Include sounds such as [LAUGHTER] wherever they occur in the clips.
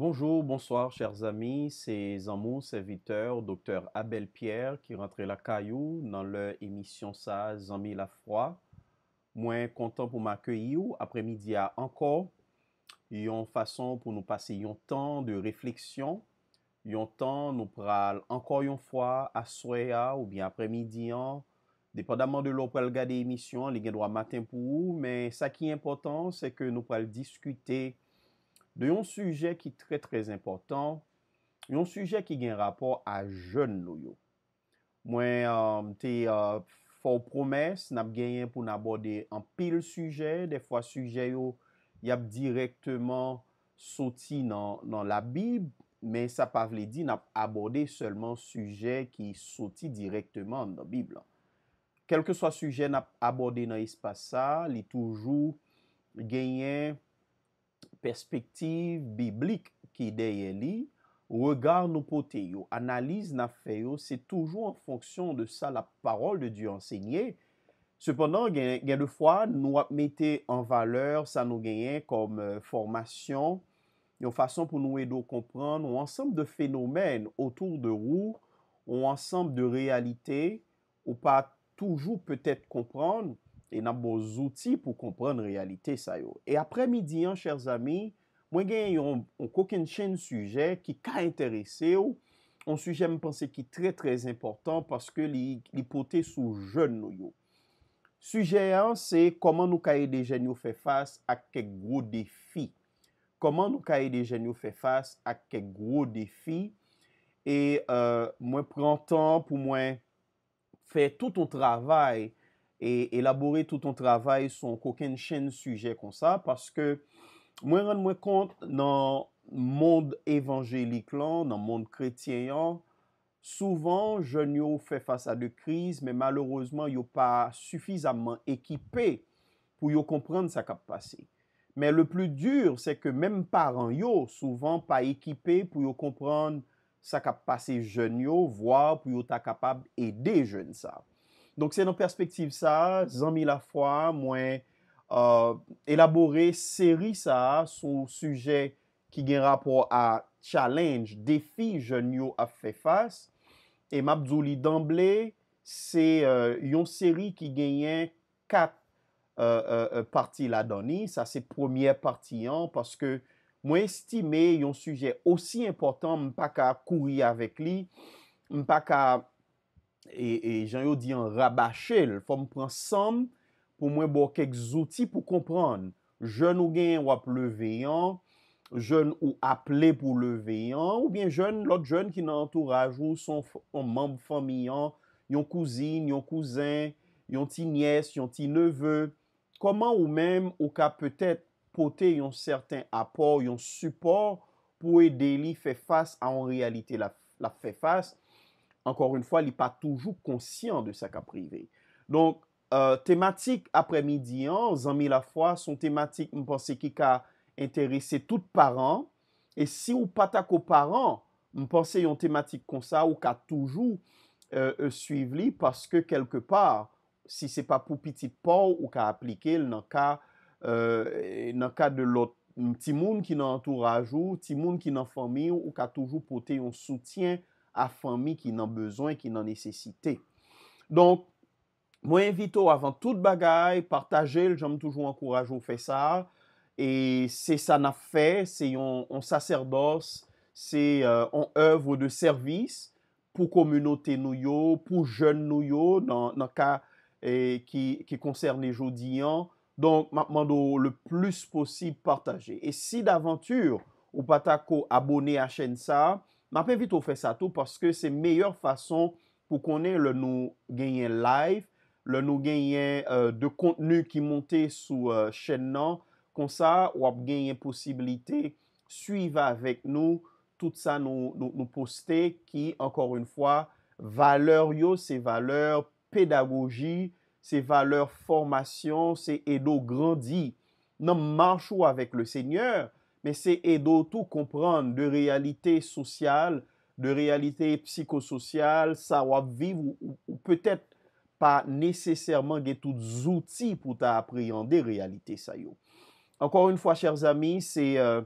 Bonjour, bonsoir, chers amis, se Zanmou, serviteur, doktor Abel Pierre, ki rentre la kayou nan le emisyon sa Zanmi la fwa. Mwen kontan pou m a keyi ou, apre midi a anko, yon fason pou nou pase yon tan de refleksyon. Yon tan nou pral anko yon fwa a soya ou bien apre midi an, depadaman de lò pral gade emisyon, li gen drwa maten pou ou, men sa ki yon potan se ke nou pral diskute. de yon suje ki tre tre important, yon suje ki gen rapor a jen lo yo. Mwen euh, te euh, faw promes, nap genyen pou nabode an pil suje, defwa suje yo yap direktyman soti nan la bib, men sa pavle di, nap abode selman suje ki soti direktyman nan bib lan. Kelke swa suje nap abode nan espasa, li toujou genyen Perspektiv biblik ki deye li, regard nou pote yo, analiz na fe yo, se toujou an fonksyon de sa la parol de Diyo ensegnye. Sepondan gen defwa nou ap mette an valeur, sa nou genyen kom euh, formasyon, yon fason pou nou edo kompran, ou ansanm de fenomen otoun de rou, ou ansanm de realite, ou pa toujou petet kompran, E nan bo zouti pou komprende realite sa yo. E apre midi an, chers ami, mwen gen yon koken chen suje ki ka interese yo, an suje mi pense ki tre tre important paske li pote sou jen nou yo. Suje an, se koman nou ka e dejen yo fe fas ak kek gro defi. Koman nou ka e dejen yo fe fas ak kek gro defi. E euh, mwen pran tan pou mwen fe tout ou travay e elabore touton travay son koken chen suje kon sa, paske mwen rande mwen kont nan moun evanjelik lan, nan moun kretyen yan, souvan jen yo fè fasa de kriz, men malorosman yo pa sufizaman ekipe pou yo komprende sa kap pase. Men le plu dur, se ke menm paran yo, souvan pa ekipe pou yo komprende sa kap pase jen yo, vwa pou yo ta kapab ede jen sa. Donk se nan perspektiv sa, zanmi la fwa, mwen elabore seri sa sou suje ki gen rapor a challenge, defi jen yo ap fe fas. E map zou li danble, se yon seri ki genyen kat parti la doni. Sa se premier parti an, paske mwen estime yon suje osi important mpa ka kouri avek li, mpa ka... E, e jan yo di an rabache l, fòm pransam pou mwen bo kek zouti pou kompran. Joun ou gen wap leveyan, joun ou aple pou leveyan, ou bien joun, lot joun ki nan entourage ou son mamb fòmiyan, yon kouzin, yon kouzin, yon ti niyes, yon ti neveu. Koman ou menm ou ka pwete pote yon serten apor, yon supor pou e deli fè fass an realite la fè fass. ankor un fwa li pa toujou konsyen de sa ka prive. Donk, euh, tematik apre midi an, zanmi la fwa, son tematik mponse ki ka enterese tout paran, e si ou patak ou paran, mponse yon tematik konsa ou ka toujou e suiv li, paske kelke par, si se pa pou piti pou ou ka aplike, nan ka nan ka de lot ti moun ki nan entouraj ou, ti moun ki nan fwami ou, ou ka toujou pou te yon soutyen a fami ki nan bezon e ki nan nesesite. Donk, mwen evito avan tout bagay, partaje, jom toujou ankouraj ou fe sa, e se sa na fe, se yon saserdos, se yon euh, evre de servis, pou komunote nou yo, pou joun nou yo, nan ka e, ki konserne jodi an, donk, man do le plus posib partaje. E si davantur ou patako abone a chen sa, Ma pe vite ou fey sa tou, paske se meyor fason pou konen le nou genyen live, le nou genyen euh, de kontenu ki monte sou euh, chen nan, kon sa, wap genyen posibilite, suiva avek nou, tout sa nou poste ki, ankor un fwa, valeur yo, se valeur pedagogi, se valeur formasyon, se edo grandi, nan manch ou avek le senyor, Men se e do tou kompran de realite sosyal, de realite psiko-sosyal, sa wap viv ou peut-et pa neseserman ge tout zouti pou ta apriyan de realite sa yo. Ankor un fwa, chers amis, se euh,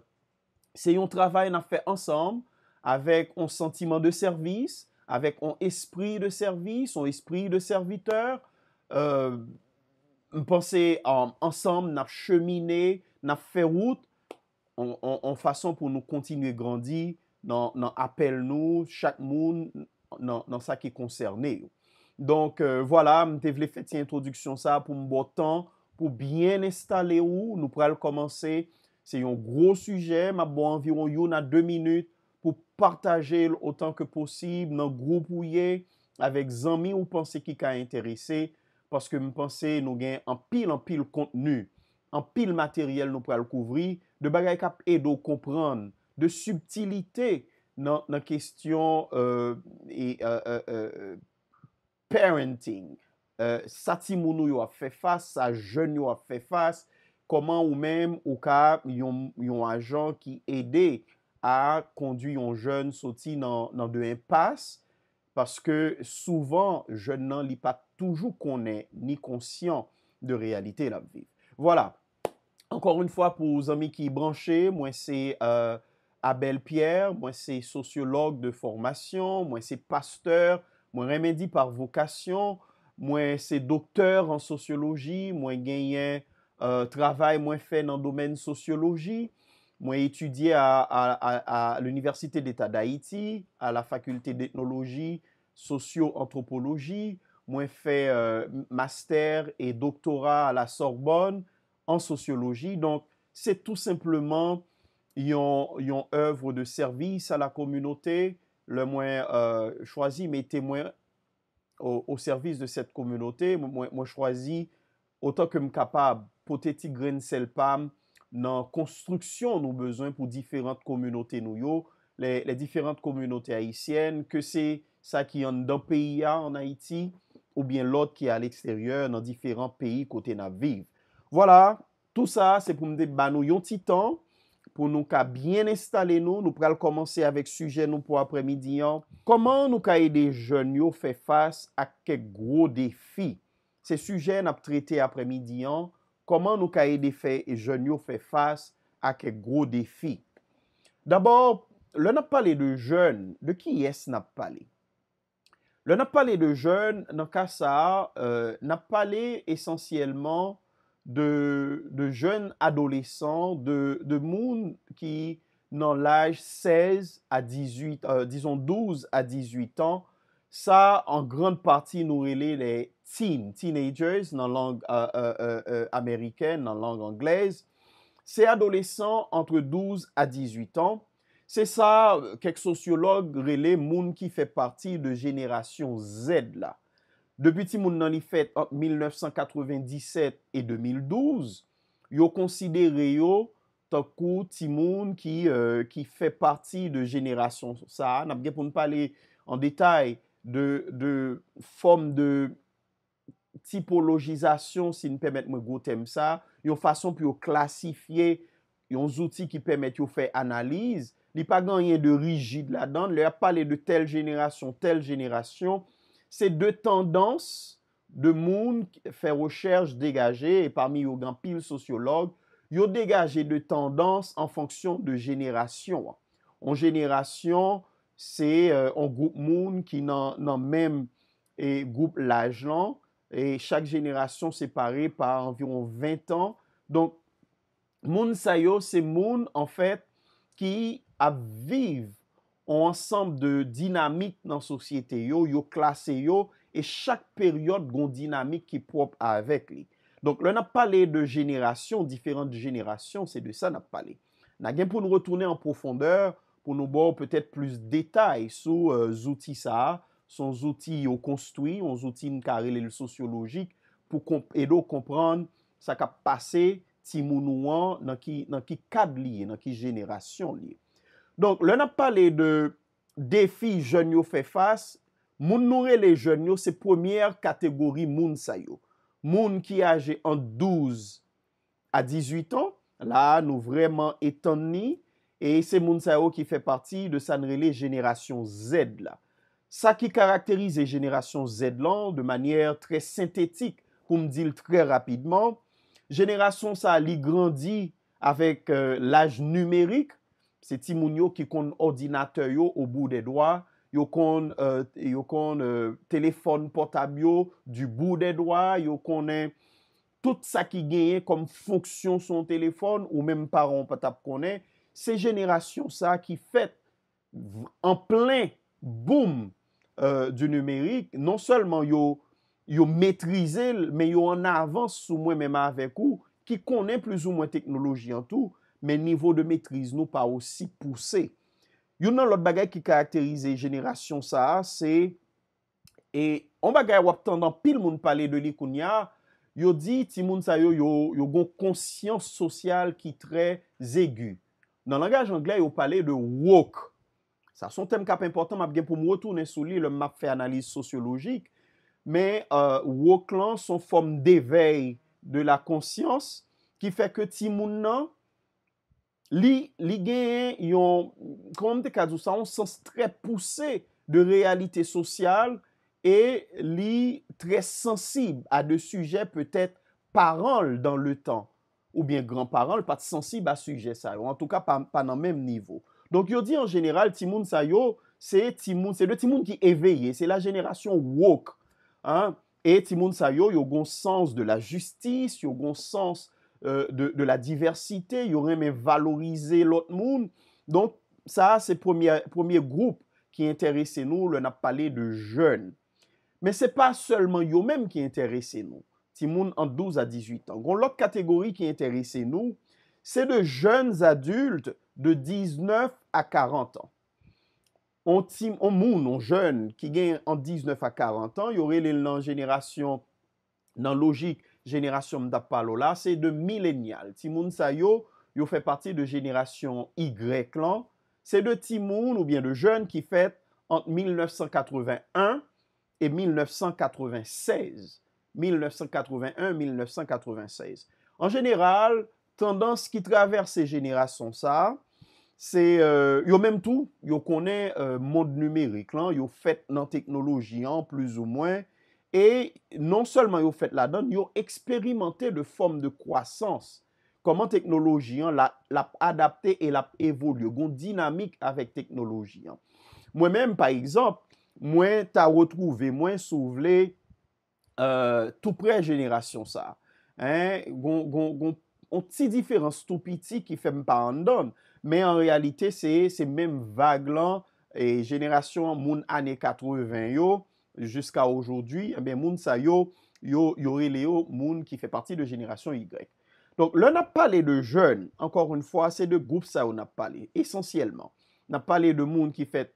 yon travay na fe ansam, avek on sentiman de servis, avek on espri de servis, on espri de serviteur, euh, mpense ansam na chemine, na fe rout, An fason pou nou kontinu e grandi nan apel nou, chak moun nan sa ki konserne. Donk, wala, euh, mte vle fete introduksyon sa pou mbo tan, pou bien estale bon ou, nou pral komanse. Se yon gro suje, mba bo anviron yon nan 2 minut pou partaje l otan ke posib nan gro pou ye. Avek zanmi ou panse ki ka enterese, paske mpanse nou gen anpil anpil kontenu, anpil materyel nou pral kouvri. de bagay kap e do kompran, de subtilite nan kestyon euh, e, euh, euh, parenting. Sa timounou yo a fe fas, sa jen yo a fe fas, koman ou menm ou ka yon ajan ki ede a konduy yon jen soti nan de impas, paske souvan jen nan li pa toujou konen ni konsyon de realite la bi. Wala. Ankor un fwa pou zami ki branche, mwen se euh, Abel Pierre, mwen se sosyolog de formasyon, mwen se pasteur, mwen remedi par vokasyon, mwen se dokter an sosyologi, mwen genyen euh, travay mwen fe nan domen sosyologi, mwen etudye a l'Universite d'Etat d'Haïti, a la Fakulté d'Ethnologie, Sosyo-Anthropologie, mwen fe euh, master et doktora a la Sorbonne. an sosiologi. Donk, se tout simplement yon yon evre de servis euh, a la komunote, le mwen chwazi, me te mwen o servis de set komunote, mwen chwazi, otan kem kapab, poteti gren selpam nan konstruksyon nou bezon pou diferant komunote nou yo, le diferant komunote Haitienne, ke se sa ki yon dan peyi ya an Haiti, ou bien lot ki yon al eksteryeur nan diferant peyi kote nan vive. Voilà, tout sa, se pou mde banou yon titan, pou nou ka bien installe nou, nou pral komanse avek suje nou pou apre midi an, koman nou ka ede jen yo fe fase ak kek gro defi? Se suje nap trete apre midi an, koman nou ka ede fe jen yo fe fase ak kek gro defi? Dabor, lè nap pale de jen, de ki yes nap pale? Lè nap pale de jen, nan ka sa, nap pale esensyelman, de, jeunes adolescents, de, de monde qui, dans l'âge 16 à 18, euh, disons 12 à 18 ans, ça, en grande partie, nous relève les teens, teenagers, dans la langue euh, euh, américaine, dans la langue anglaise. Ces adolescents entre 12 à 18 ans, c'est ça, quelques sociologues relèvent monde qui fait partie de génération Z, là. Depi ti moun nan li fet 1997 et 2012, yo konsidere yo tokou ti moun ki euh, fe parti de jenerasyon sa. Nap gen pou n pale en detay de form de tipologizasyon si n pemet mwen goutem sa. Yo fason pou yo klasifiye yon zouti ki pemet yo fe analize. Li pa ganyen de rigid la dan, li a pale de tel jenerasyon, tel jenerasyon. Se de tendans de moun fè recherj degaje, e parmi yo gran pil sociolog, yo degaje de tendans an fonksyon de jenerasyon. An jenerasyon, se an goup moun ki nan menm, e goup lajan, e chak jenerasyon separe par anviron 20 an. Donk, moun sayo, se moun an fèt ki ap vive. an ansanm de dinamik nan sosyete yo, yo klase yo, e chak peryot goun dinamik ki prop avek li. Donk lè nap pale de jenerasyon, diferant jenerasyon, se de sa nap pale. Nagyen pou nou retourne an profondeur, pou nou bo ou petet plus detay sou zouti euh, sa, son zouti yo konstwi, son zouti nou karele sociologik, pou edo kompran sa ka pase ti mounouan nan ki kad li, nan ki jenerasyon li. Donk, lè nap pale de defi jenyo fè fass, moun nourele jenyo se premièr kategori moun sayo. Moun ki age an 12 a 18 an, la nou vreman etan ni, e se moun sayo ki fè parti de sanrele jeneration Z la. Sa ki karakterize jeneration Z lan, de manyèr trè sintetik, koum dil trè rapidman, jeneration sa li grandi avèk euh, l'aj numérique, se ti moun yo ki kon ordinate yo ou bou de doa, yo kon euh, yo kon euh, telefon potab yo, du bou de doa yo konen, tout sa ki genye kom fonksyon son telefon ou menm paron potab konen se jenerasyon sa ki fet en plen boum euh, du numerik non selman yo yo metrize, men yo an avans sou mwen menman avek ou ki konen plus ou mwen teknologi an tou men nivou de metrize nou pa osi pousse. Yon nan lot bagay ki karakterize jeneration sa, se, e, on bagay wap tan dan pil moun pale de li koun ya, yo di, ti moun sa yo yo gon konsyans sosyal ki tre zegu. Nan langaj angla yo pale de woke. Sa son tem kap important map gen pou mwotounen sou li, le map fe analiz sosyologik, men, euh, woke lan son form devey de la konsyans, ki fe ke ti moun nan, Li gen yon, kon mte kazousa, yon sens tre pousse de realite sosyal e li tre sensib a de suje peutet paranl dan le tan. Ou bien gran paranl, pat sensib a suje sayo, an touka pan an mem nivo. Donk yo di en general, Timoun Sayo, se Timoun, se de Timoun ki eveye, se la jeneration woke. E Timoun Sayo, yo gon sens de la justice, yo gon sens... Euh, de la diversite, yon reme valorize lot moun. Don sa, se premier group ki enterese nou, loun ap pale de joun. Men se pa selman yon menm ki enterese nou, ti moun an 12 a 18 an. Gon lok kategori ki enterese nou, se de jouns adulte de 19 a 40 an. On moun, on joun, ki gen an 19 a 40 an, yon rele nan jenerasyon nan logik Generasyon mda palo la, se de millenial. Timoun sa yo, yo fe parti de jenerasyon Y, lan. Se de Timoun ou bien de jen ki fet ant 1981 et 1996. 1981-1996. An jeneral, tendans ki traver se jenerasyon sa, se yo menm tou, yo konen euh, mod numérique, lan. Yo fet nan teknologi an, plus ou mwen. E non selman euh, yo fet la don, yo eksperimente de form de kwasans. Koman teknoloji an la ap adapte e la ap evolyo. Gon dinamik avek teknoloji an. Mwen menm, pa ekzamp, mwen ta wotrouve, mwen souvle, tout prej generasyon sa. Gon ti diferans tout piti ki fem pa an don, men en realite se menm vag lan, generasyon moun ane 80 yo, jusqu'à aujourd'hui, eh bien, moun sa yo, yo, yore moun qui fait partie de génération Y. Donc, le a parlé de jeunes, encore une fois, c'est de groupe on a parlé, essentiellement. On a parlé de moun euh, euh, qui fait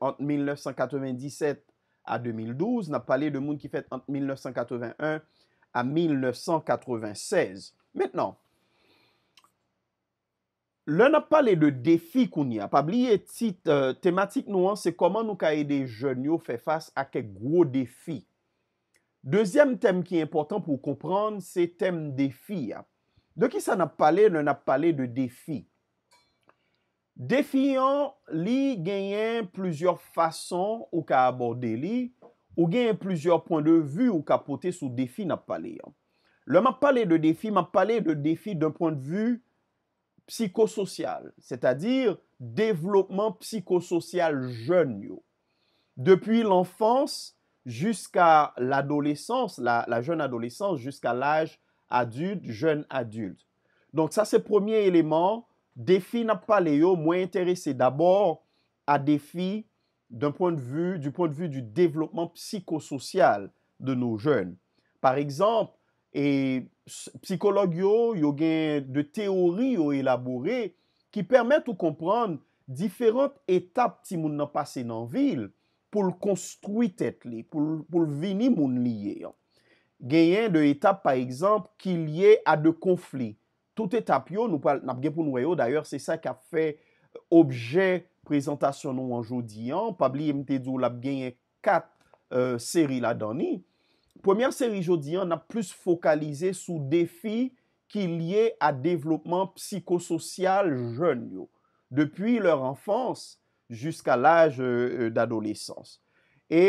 entre 1997 à 2012, a parlé de moun qui fait entre 1981 à 1996. maintenant. Le nap pale de defi koun ya. Pabliye tit euh, tematik nou an, se koman nou ka ede jenyo fe fas a kek gro defi. Dezyem tem ki important pou kompran, se tem defi ya. De ki sa nap pale, nan nap pale de defi. Defi an, li genyen plujor fason ou ka aborde li, ou genyen plujor pon de vu ou ka pote sou defi nap pale. Le map pale de defi, map pale de defi doun pon de vu, psychosocial, c'est-à-dire développement psychosocial jeune. Depuis l'enfance jusqu'à l'adolescence, la, jeune adolescence, jusqu'à l'âge adulte, jeune adulte. Donc ça, c'est le premier élément. Défi n'a pas Léo, moins intéressé d'abord à défi d'un point de vue, du point de vue du développement psychosocial de nos jeunes. Par exemple, E psikolog yo, yo gen de teori yo elabore ki permette ou kompran diferent etap ti moun nan pase nan vil pou l'konstruitet li, pou l'vini moun li ye. Gen yen de etap pa ekzamp ki liye a de konflik. Tout etap yo, nou pal, nap gen pou nou weyo, d'ayor, se sa kap fe objen prezentasyon nou anjou diyan, pabli yem te zou lap gen yen kat euh, seri la dani. Premier seri jodi an ap plus fokalize sou defi ki liye a devlopman psikosocial jen yo, depuy lèr anfans jiska l'aj d'adolesans. E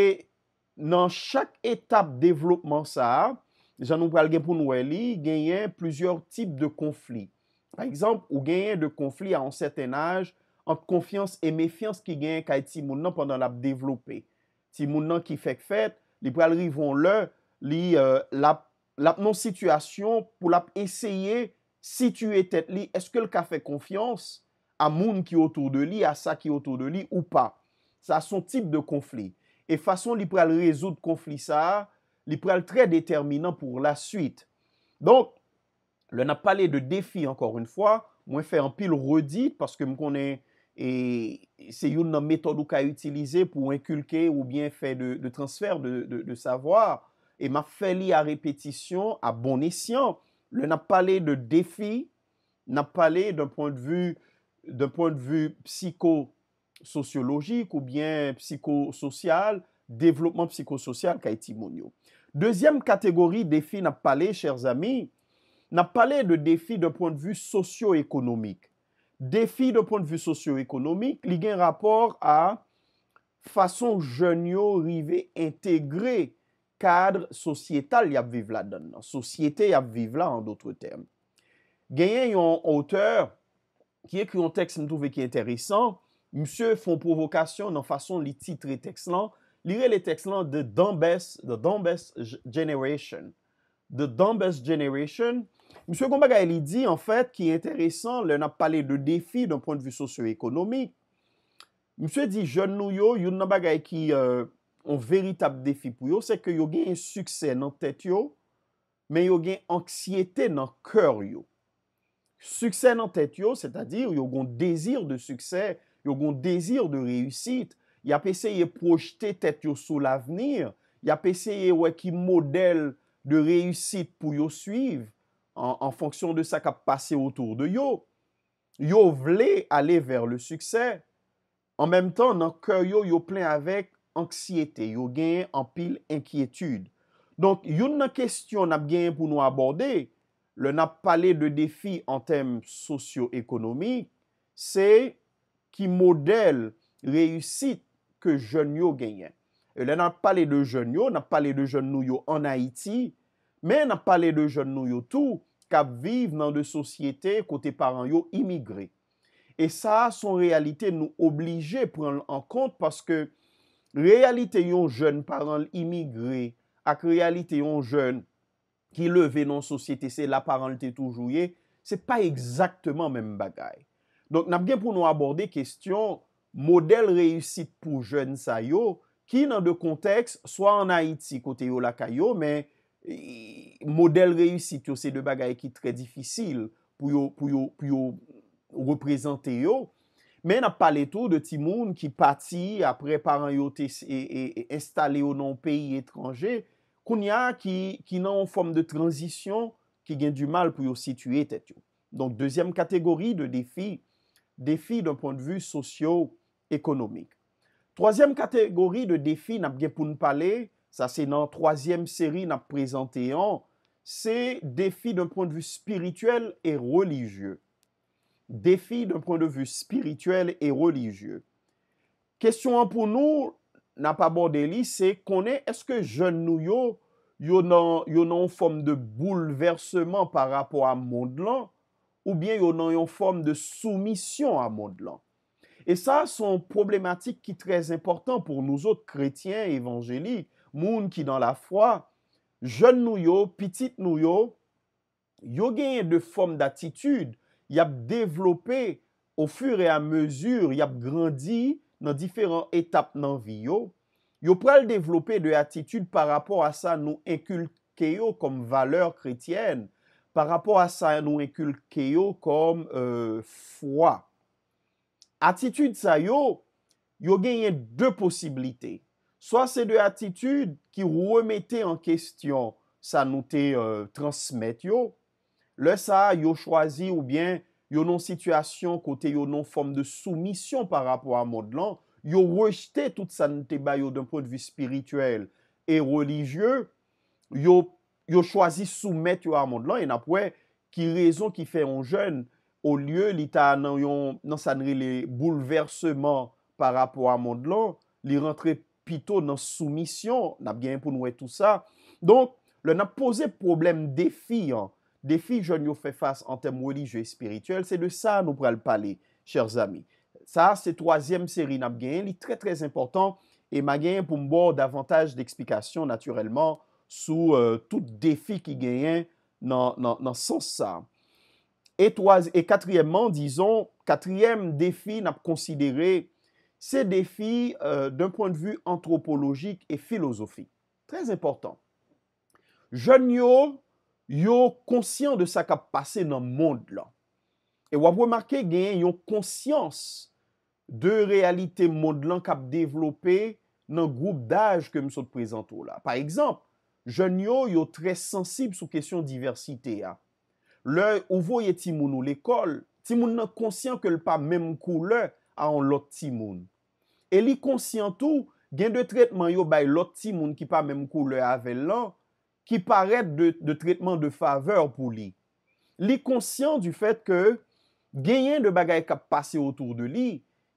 nan chak etap devlopman sa ap, jan nou pral genpoun wè li, genyen plouzyor tip de konflik. Par exemple, ou genyen de konflik an sèten aj, an konfians e mefians ki genyen kaj ti moun nan pandan ap devloppe. Ti moun nan ki fèk fèt, li pral rivon lèr, li euh, ap nan situasyon pou la eseye si tu etet li eske l ka fe konfians a moun ki otou de li, a sa ki otou de li ou pa. Sa son tip de konflik. E fason li pou al rezout konflik sa, li pou al tre determinan pou la suite. Donk, le nan pale de defi ankor un fwa, mwen fe an pil redit, paske m konen e, se yon nan metodou ka utilize pou enkulke ou bien fe de transfer de savoar, E ma fè li a repetisyon, a bonisyon, le nan pale de defi, nan pale d'un point de vu psiko-sosyologik, ou bien psiko-sosyal, devlopman psiko-sosyal kaiti moun yo. Dezyem kategori defi nan pale, chers ami, nan pale de defi d'un point de vu sosyo-ekonomik. Defi d'un point de vu sosyo-ekonomik, li gen rapor a fason jenyo rive integre kadre sosyetal y ap viv la den nan. Sosyete y ap viv la an doutre tem. Genyen yon auteur ki ek yon tekst mtouve ki enteresan, msye fon provokasyon nan fason li titre tekst lan, li re le tekst lan de Dambes Generation. De Dambes Generation. Msye kon bagay li di an fèt ki enteresan, le nan pale de defi doun ponv vu sosyoekonomik. Msye di, joun nou yo, yon nan bagay ki yon euh, un véritable défi pour eux, c'est que ont avez un succès dans tête, mais ils ont anxiété dans le cœur. Succès dans la tête, c'est-à-dire vous ont désir de succès, ils ont désir de réussite, y ont essayé de projeter tête tête sur l'avenir, Ils ont essayé de qui modèle de réussite pour eux suivre en, fonction de ce qui a passé autour de you. You voulez aller vers le succès. En même temps, dans le cœur, ont plein avec ansyete, yo gen en pil enkyetude. Donk, yon nan kestyon nan gen pou nou aborde, le nan pale de defi an tem socio-ekonomi, se ki model reyusit ke jen yo genyen. Le nan pale de jen yo, nan pale de jen nou yo an Haiti, men nan pale de jen nou yo tou, ka vive nan de sosyete kote paran yo imigre. E sa, son realite nou oblige pren an kont, paske Realite yon joun paranl imigre ak realite yon joun ki leve nan sosyete se la paranl te toujouye, se pa ekzaktman menm bagay. Donk nap gen pou nou aborde kestyon model reyusit pou joun sa yo ki nan de konteks swa an Haiti kote yo la kayo men model reyusit yo se de bagay ki tre difisil pou yo reprezenteyo. Men ap pale tou de ti moun ki pati apre paran yo te e, e, e, installe yo nan peyi etranje, koun ya ki nan fom de tranzisyon ki gen du mal pou yo situe tet yo. Donk, dezyem kategori de defi, defi d'un ponv vu sosyo-ekonomik. Trozyem kategori de defi nap gen pou n'pale, sa se nan trozyem seri nap prezante an, se defi d'un ponv vu spirituel e religyeu. Defi d'un pren de vu spirituel e religye. Kestyon an pou nou, na pa bode li, se konen, eske jen nou yo, yo nan yon fom de bouleverseman par rapor a moun lan, ou bien yo nan yon fom de soumisyon a moun lan. E sa son problematik ki trez important pou nou zot kretyen evanjeli, moun ki dan la fwa, jen nou yo, pitit nou yo, yo genye de fom datitude, y ap devlope o fur e a mesur, y ap grandi nan diferent etap nan vi yo, yo pral devlope de atitude par rapport a sa nou inkulke yo kom valeur kretyen, par rapport a sa nou inkulke yo kom euh, fwa. Atitude sa yo, yo genyen de posibilite. Soa se de atitude ki wou wemete an kestyon sa nou te euh, transmet yo, Le sa yo chwazi ou bien yo non situasyon kote yo non form de soumisyon par rapport a mod lan, yo rejte tout san te bayo d'un prou de vi spirituel e religye, yo chwazi soumet yo a mod lan, yon ap wè ki rezon ki fè yon jen, ou lye li ta nan sanri le bouleverseman par rapport a mod lan, li rentre pito nan soumisyon, nap gen pou nouè tout sa. Donk, lè nan pose problem defi yon, Defi jen yo fwe fase an tem weli je espirituel, se de sa nou pral pale, chers ami. Sa, se troasyem seri nap genyen, li tre trez important, e ma genyen pou mbo davantage de eksplikasyon naturelman sou tout defi ki genyen nan sos sa. E katryemman, dizon, katryem defi nap konsidere, se defi d'un pwant de vyu antropologik e filosofi. Trez important. Jen yo... yo konsyant de sa kap pase nan mond lan. E wap wè marke gen yon konsyans de realite mond lan kap devlope nan groub daj kem sot prezento la. Par ekzamp, jen yo yo tre sensib sou kesyon diversite ya. Le ouvo ye timoun ou lekol, timoun nan konsyant ke l pa mem kou le an lot timoun. E li konsyant ou, gen de tretman yo bay lot timoun ki pa mem kou le avèl lan, ki paret de tretman de faveur pou li. Li konsyant du fet ke genyen de bagay kap pase otour de li,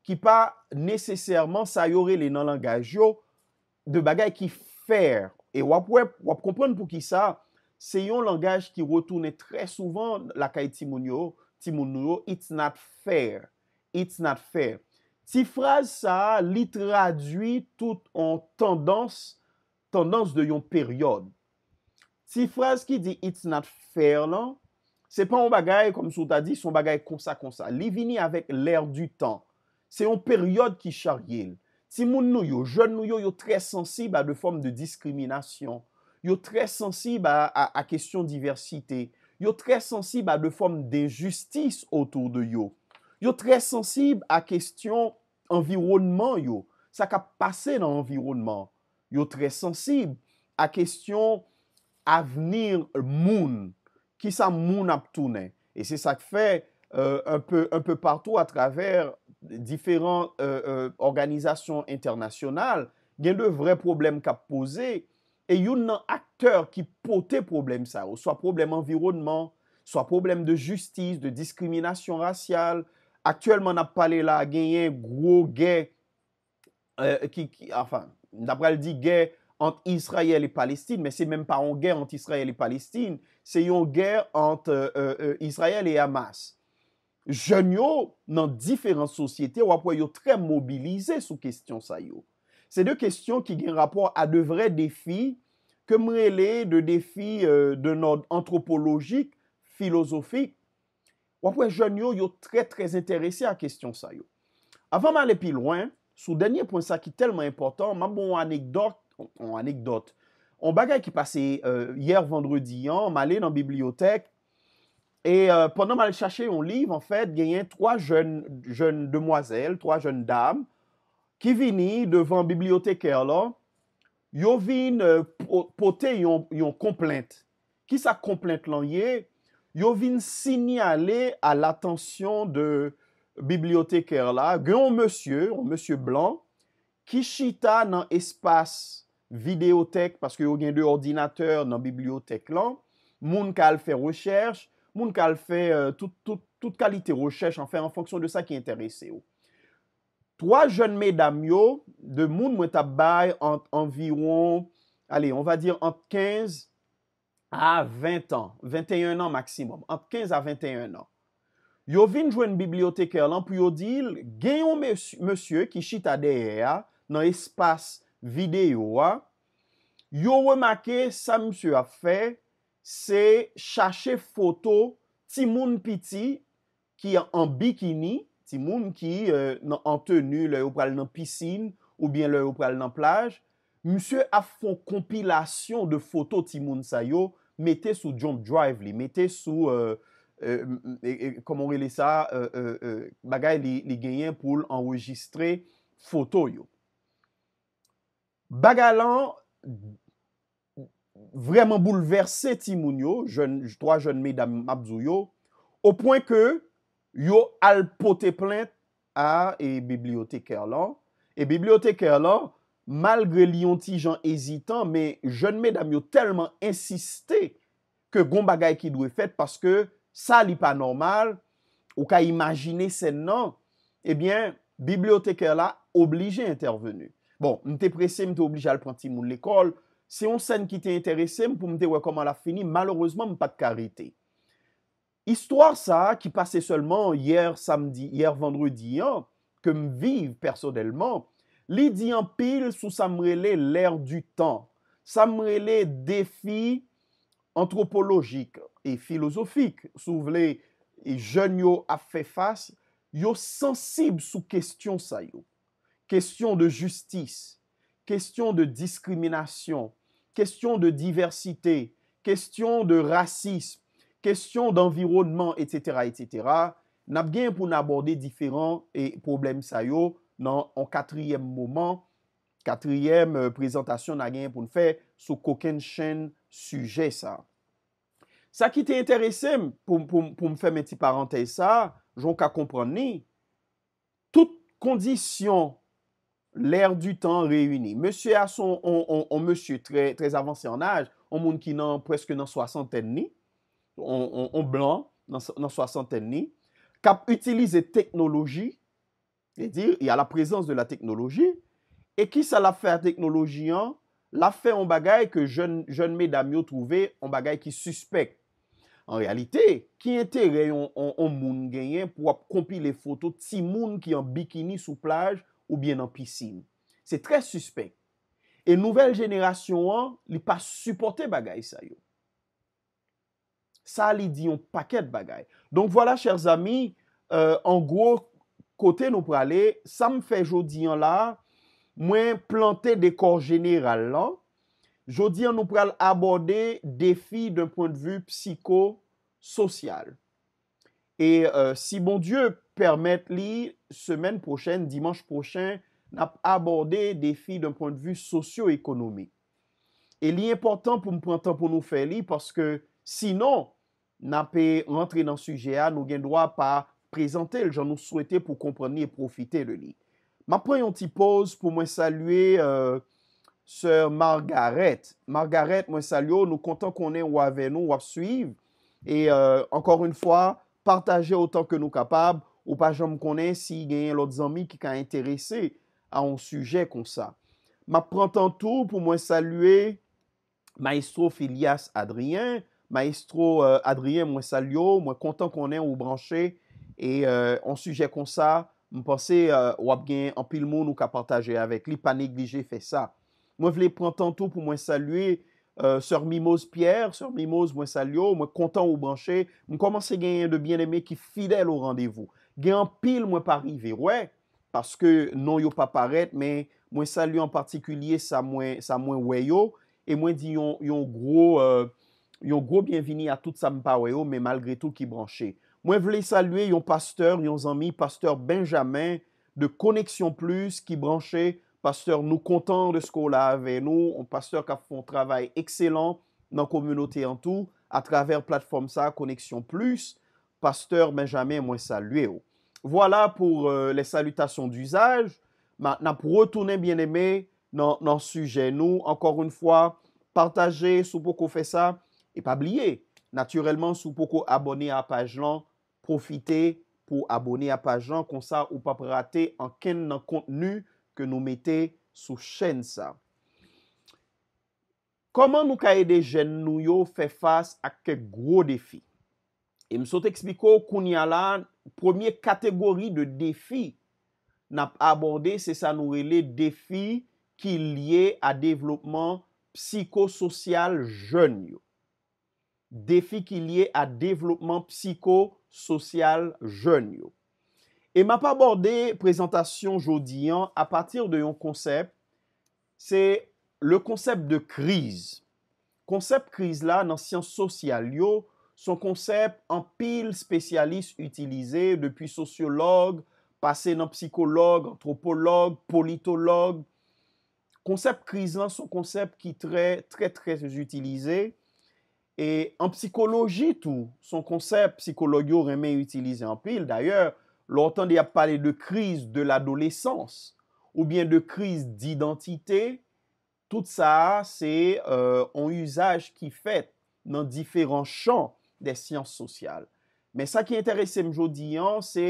ki pa neseserman sayore le nan langaj yo de bagay ki fèr. E wap kompren pou ki sa, se yon langaj ki rotounen tre souvan lakay timounyo, it's not fèr. It's not fèr. Ti fraz sa li tradwi tout an tendans, tendans de yon peryon. Si fraz ki di it's not fair lan, non? se pan ou bagay, kom sou ta di, son bagay konsa konsa. Li vini avek l'er du tan. Se yon peryode ki chargye. Si moun nou yo, joun nou yo, yo tre sensib a de form de diskriminasyon. Yo tre sensib a kesyon diversite. Yo tre sensib a de form de justis otou de yo. Yo tre sensib a kesyon environman yo. Sa ka pase nan environman. Yo tre sensib a kesyon avenir moun, ki sa moun ap toune. E se sa k fe, un peu partou euh, euh, a traver, diferant organizasyon internasyonal, gen de vre problem kap pose, e yon nan akter ki pote problem sa, ou so a problem environnement, so a problem de justice, de diskriminasyon rasyal, aktyelman ap pale la, gen yon gro gay, euh, nabral di gay, entre Israël et Palestine, mais n'est même pas une guerre entre Israël et Palestine, c'est une guerre entre euh, euh, euh, Israël et Hamas. Jeunes dans différentes sociétés, ou après, très mobilisé sur question ça C'est deux questions qui ont rapport à de vrais défis que relaient de défis de notre anthropologique, philosophique. Ou après, jeunes yo, très très intéressés à question ça Avant d'aller plus loin, sur dernier point ça qui est tellement important, ma bonne anecdote anekdote. On bagay ki pase yèr euh, vendredi an, malè nan bibliotèk, et euh, pwèndan malè chache yon liv, en fèt, genyen 3 jèn demwazèl, 3 jèn dam, ki vini devan bibliotèkèr lan, yo vin euh, pote yon komplènt. Ki sa komplènt lan yè, yo vin sinyalè al atensyon de bibliotèkèr lan, gen yon monsye, yon monsye blan, ki chita nan espas videotek, paske yo gen euh, de ordinateur nan bibliotek lan, moun kal fè recherch, moun kal fè tout kalite recherch, an fè an fonksyon de sa ki enterese yo. Troa jenme dam yo, de moun mwen tabay, an environ, ale, on va dir, an 15 a 20 an, 21 an maksimum, an 15 a 21 an. Yo vin jwen biblioteker lan, pou yo dil, gen yon monsye ki chita de ea, nan espas, videyo wa, yo wè makè, sa msè a fè, se chache foto timoun piti ki an bikini, timoun ki euh, an tenu lè ou pral nan pisine, ou bien lè ou pral nan plaj, msè a fon kompilasyon de foto timoun sa yo, metè sou jump drive li, metè sou, euh, euh, e, bagay li genyen pou l'enregistre foto yo. Bagalan vreman bouleverse timoun yo, 3 jenme dami mabzou yo, o poen ke yo alpote plent a e biblioteke lan. E biblioteke lan, malgre li yonti jan ezitan, men jenme dami yo telman insiste ke gon bagay ki dwe fet paske sa li pa normal, ou ka imajine sen nan, ebyen eh biblioteke lan oblige intervenu. Bon, mte presè, mte oblijal pranti moun l'ekol. Se yon sèn ki te interese, mpou mte wè koman la fini, maloreseman mpa karete. Histoire sa ki pase seulement yèr vendredi an, ke mvi personelman, li di an pil sou sa mrele lèr du tan. Sa mrele defi antropologik e filosofik. Sou vle, jen yo a fe fas, yo sensib sou kestyon sa yo. kestyon de justis, kestyon de diskriminasyon, kestyon de diversite, kestyon de rasism, kestyon d'environman, etc. N ap gen pou n aborde diferant e problem sa yo nan an katryem mouman, katryem euh, prezentasyon nan gen pou n fe sou koken chen suje sa. Sa ki te interese m pou m fe meti parentey sa, jon ka kompran ni, tout kondisyon L'ère du temps réunie. Monsie Asson, ou monsie très avancé en âge, ou moun ki nan preske nan soasantène ni, ou blan nan soasantène ni, kap utilize teknologi, y a la présence de la teknologi, et ki sa la fè a teknologi an, la fè ou bagay ke jen meda myo trouvé, ou bagay ki suspect. En réalité, ki ente ray ou moun genyen pou akompi le foto ti moun ki an bikini sou plaj, ou bien nan pisine. Se tre suspect. E nouvel jenerasyon an, li pa supporte bagay sa yo. Sa li di yon paket bagay. Donk wala, chers amy, an euh, gwo, kote nou prale, sa m fe jodi an la, mwen plante de kor jeneral lan, jodi an nou prale aborde defi d'un pw pointe vyu psiko-sosyal. E euh, si bon dieu, Permet li, semen prochen, dimanj prochen, nap aborde defi d'un ponv vu sosyo-ekonomi. E li e portan pou mpwen tan pou nou fe li, paske sinon, nap e rentre nan suje a, nou gen dwa pa prezante el jan nou souwete pou kompreni e profite le li. Ma pre yon ti pose pou mwen salue euh, sèr Margarete. Margarete, mwen salyo, nou kontan konen wavè nou, wap suyv, e ankor euh, un fwa, partaje otan ke nou kapab, Ou pa jan m konen si genyen lot zanmi ki ka interese a on suje kon sa. Ma prantan tou pou mwen salue maestro Filias Adrien. Maestro euh, Adrien mwen salio. Mwen kontan konen ou branche. E on euh, suje kon sa, mwen pense euh, wap genyen an pil moun nou ka partaje avek. Li pa neglije fe sa. Mwen vle prantan tou pou mwen salue sèr Mimose Pierre. Sèr Mimose mwen salio. Mwen kontan ou branche. Mwen komanse genyen de bienemè ki fidèl ou randevou. gen an pil mwen parive, wè, paske non yo pa paret, men mwen salye an partikulye sa mwen wè yo, e mwen di yon gro, yon gro euh, bienvini a tout sa mwen pa wè yo, men malgre tout ki branche. Mwen vle salye yon pasteur, yon zanmi, pasteur Benjamin, de Koneksyon Plus, ki branche, pasteur nou kontan de sko la ave nou, yon pasteur kap pou mwen travay ekselant nan komunote an tou, a traver platform sa, Koneksyon Plus, pasteur Benjamin mwen salye yo. Voilà pour euh, les salutations d'usage. Maintenant, pour retourner bien aimer dans ce sujet-là, encore une fois, partagez, si vous pouvez faire ça, et pas oublier, naturellement, si vous pouvez abonner à page-là, profitez pour abonner à page-là, comme ça, vous ne pouvez pas rater aucun contenu que nous mettez sous chaîne, ça. Comment nous ca y ait des jeunes nouillots fait face à quel gros défi? E msote ekspiko koun ya la premier kategori de defi na ap aborde se sa nou ele defi ki liye a devlopman psiko-sosyal jen yo. Defi ki liye a devlopman psiko-sosyal jen yo. E m ap aborde prezentasyon jodi an a patir de yon konsep se le konsep de kriz. Konsep kriz la nan syans sosyal yo Son concept en pile spécialiste utilisé depuis sociologue, passé dans psychologue, anthropologue, politologue, concept krizan son qui qui très, très, très utilisé. Et en psychologie, tout, son concept psychologue aurait utilisé en pile. D'ailleurs, D'ayor, lortan a de crise de l'adolescence ou bien de crise d'identité. tout ça, c'est euh, un usage qui fait dans différents champs. des siyans sosyal. Men sa ki enterese mjou diyan, se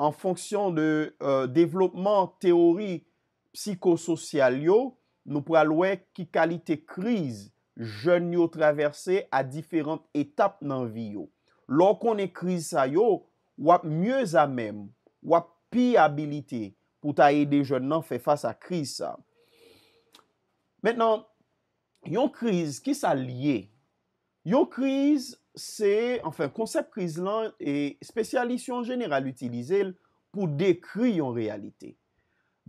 en fonksyon de euh, devlopman teori psiko-sosyal yo, nou pral wè ki kalite kriz jen yo traverse a diferant etap nan vi yo. Lò konen kriz sa yo, wap myo za mem, wap pi abilite pou ta yede jen nan fè fasa kriz sa. Men nan, yon kriz ki sa liye Yon kriz, se, anfen, konsept kriz lan e spesyalisyon genera l'utilize l pou dekri yon realite.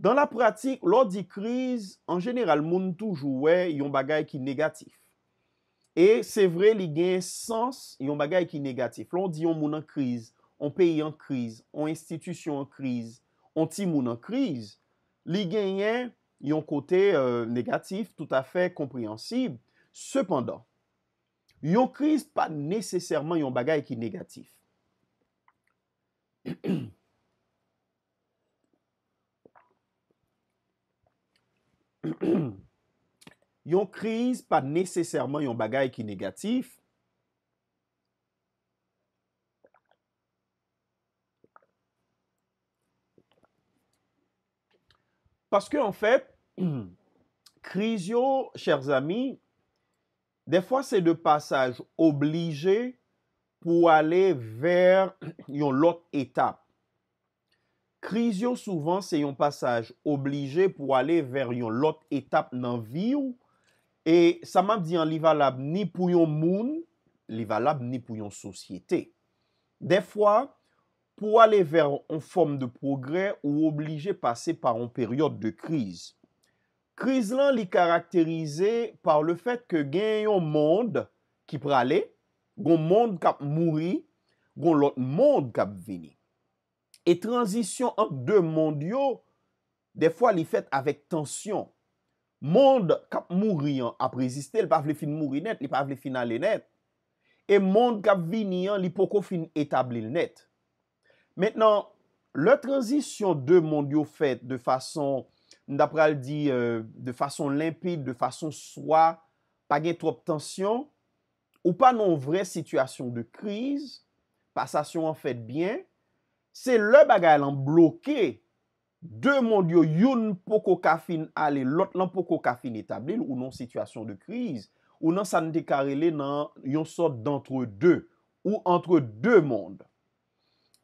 Dan la pratik, lor di kriz, an general moun toujou we yon bagay ki negatif. E se vre li genye sens yon bagay ki negatif. Lon di yon moun an kriz, an peyi an kriz, an institisyon an kriz, an ti moun an kriz, li genye yon kote euh, negatif tout afe komprehensib, sepanda. Yon kriz pa nesesèrman yon bagay ki negatif. [CLEARS THROAT] Yon kriz pa nesesèrman yon bagay ki negatif. Paske an fèt, [CLEARS THROAT] kriz yo, chèr zami, De fwa [CLEARS THROAT] se de pasaj oblije pou ale ver yon lot etape nan vi ou. E sa map di an li valab ni pou yon moun, li valab ni pou yon sosyete. De fwa pou ale ver yon form de progre ou oblije pase par yon peryote de kriz. Kriz lan li karakterize par le fet ke gen yon mond ki prale, gon mond kap mouri, gon lot mond kap vini. E tranzisyon an de mond yo, defwa li fet avet tansyon. Mond kap mouri an ap reziste, li pa vle fin mouri net, li pa vle fin ale net. E mond kap vini an, li poko fin etabli net. Metnan, le tranzisyon de mond yo fet de fason nda pral di euh, de fason limpid, de fason swa, pa gen trop tansyon, ou pa non vre situasyon de kriz, pa sasyon an fèt bien, se le bagay lan bloke, de mond yo yon poko kafin ale lot, nan poko kafin etablil, ou nan situasyon de kriz, ou nan san de karele nan yon sot d'entre dè, ou entre dè mond.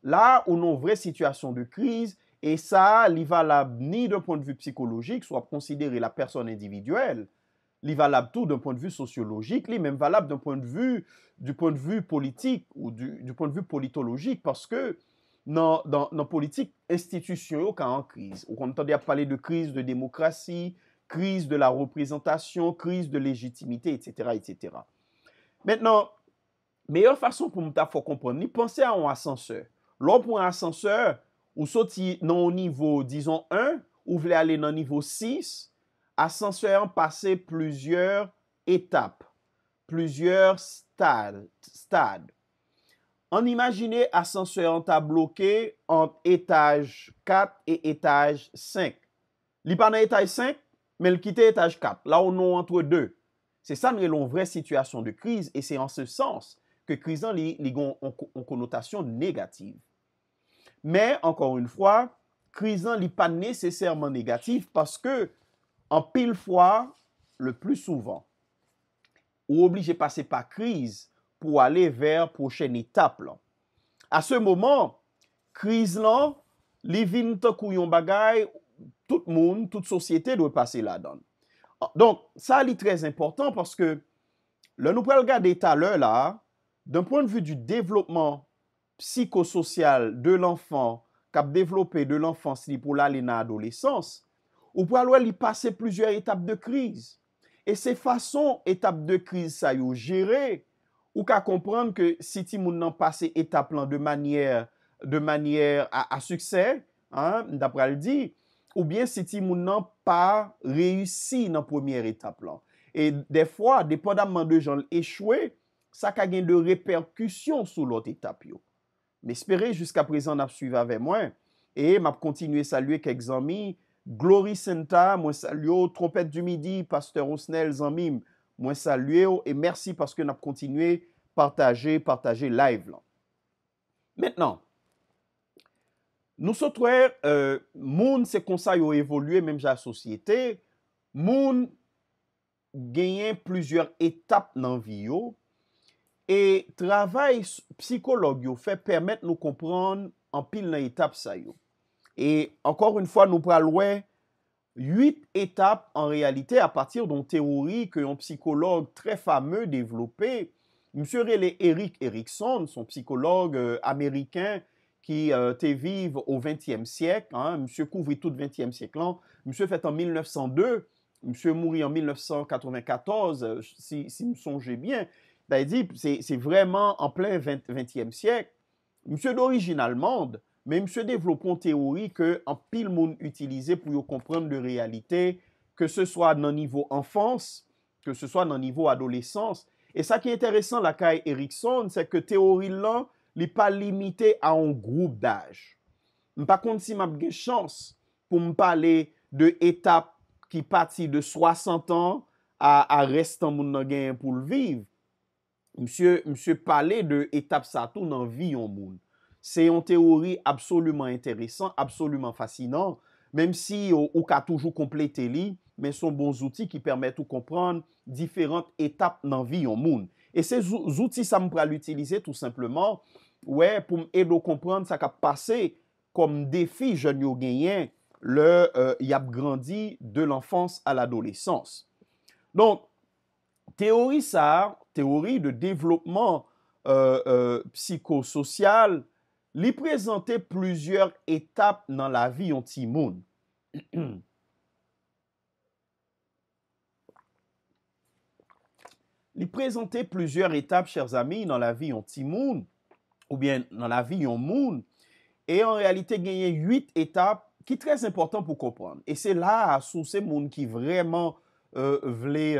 La, ou nan vre situasyon de kriz, Et ça, n'est valable ni d'un point de vue psychologique, soit considérer la personne individuelle, il valable tout d'un point de vue sociologique, est même valable d'un point de vue, du point de vue politique ou du, du point de vue politologique, parce que dans, dans, dans politique, institution est en crise. on entendait parler de crise de démocratie, crise de la représentation, crise de légitimité, etc., etc. Maintenant, meilleure façon pour nous faire comprendre, ni penser à un ascenseur. L'homme pour un ascenseur, ou soti nan nivou dizon 1, ou vle ale nan nivou 6, asansweyant pase plouzyor etap, plouzyor stad. An imagine asansweyant a bloke ant etaj 4 et etaj 5. Li pa nan etaj 5, men l kite etaj 4. La ou nou antre 2. Se san re lon vre situasyon de kriz, e se an se sens ke kriz nan li gon konotasyon negatif. Mè, ankon un fwa, kriz lan li pa nesesèrman negatif paske an pil fwa le plou souvan. Ou oblije pase pa kriz pou ale ver prochen etap lan. A se moman, kriz lan, li vin to kouyon bagay, tout moun, tout sosyete dwe pase la dan. Donk, sa li trez important paske le nou pral gade etal lè la, doun proun vyu di devlopman psikosocial de l'enfant kap devlope de l'enfans li pou la lena adolesans, ou pou alwa li pase plusieurs etap de kriz. E se fason etap de kriz sa yo jere, ou ka kompran ke si ti moun nan pase etap lan de manyer a suksè, dapral di, ou bien si ti moun nan pa reyusi nan premier etap lan. E defwa, depon damman de jan l'echwe, sa ka gen de reperkusyon sou lot etap yo. Mè espere, jisk ap rezan ap suiva ve mwen, e m ap kontinue salue kek zanmi, Glory Senta, mwen salue yo, Trompet du Midi, Pastor Osnel, zanmim, mwen salue euh, yo, e mersi paske m ap kontinue partaje, partaje live lan. Mètnan, nou sot wè, moun se konsay yo evolue, mèm jè a sosyete, moun genyen plouzyor etap nan vi yo, Et le travail yo fè de comprendre en pile pil nan etap sa yo. Et encore une fois, nous pral wè huit étapes, en réalité, à partir d'une théorie ke yon psikolog tre a devlopè. Mse rele Eric son psychologue euh, américain qui était euh, vivant vive au 20e siècle hein, monsieur tout 20e siècle, Monsieur fait en 1902. Monsieur mourit en 1994, euh, si, si songez bien. Ta e di, se vreman an plen 20e siyek, mse d'orijinal mand, men mse devlopon teori ke an pil moun utilize pou yo kompran de realite, ke se swa nan nivou enfans, ke se swa nan nivou adolesans. E sa ki enteresan la kaj Erikson, se ke teori lan li pa limite a an groub daj. M pa kont si m ap gen chans pou m pale de etap ki pati de 60 an a restan moun nan gen pou l'viv, Mse pale de etap satou nan vi yon moun. Se yon teori absolouman enteresan, absolouman fasinan, mem si ou ka toujou komplete li, men son bon zouti ki permè tou kompran diferant etap nan vi yon moun. E se zouti sa m pral utilize tout simplement pou m edo kompran sa ka pase kom defi jen yo genyen le euh, yap grandi de l'enfans al adolesans. Donk, Théorie ça, théorie de développement euh, euh, psychosocial, lui présenter plusieurs étapes dans la vie en Timoun moun. li plusieurs étapes, chers amis, dans la vie en Timoun ou bien dans la vie en moun, et en réalité gagner huit étapes qui très important pour comprendre et c'est là là, sous ces qui vraiment vraiment euh, voulait...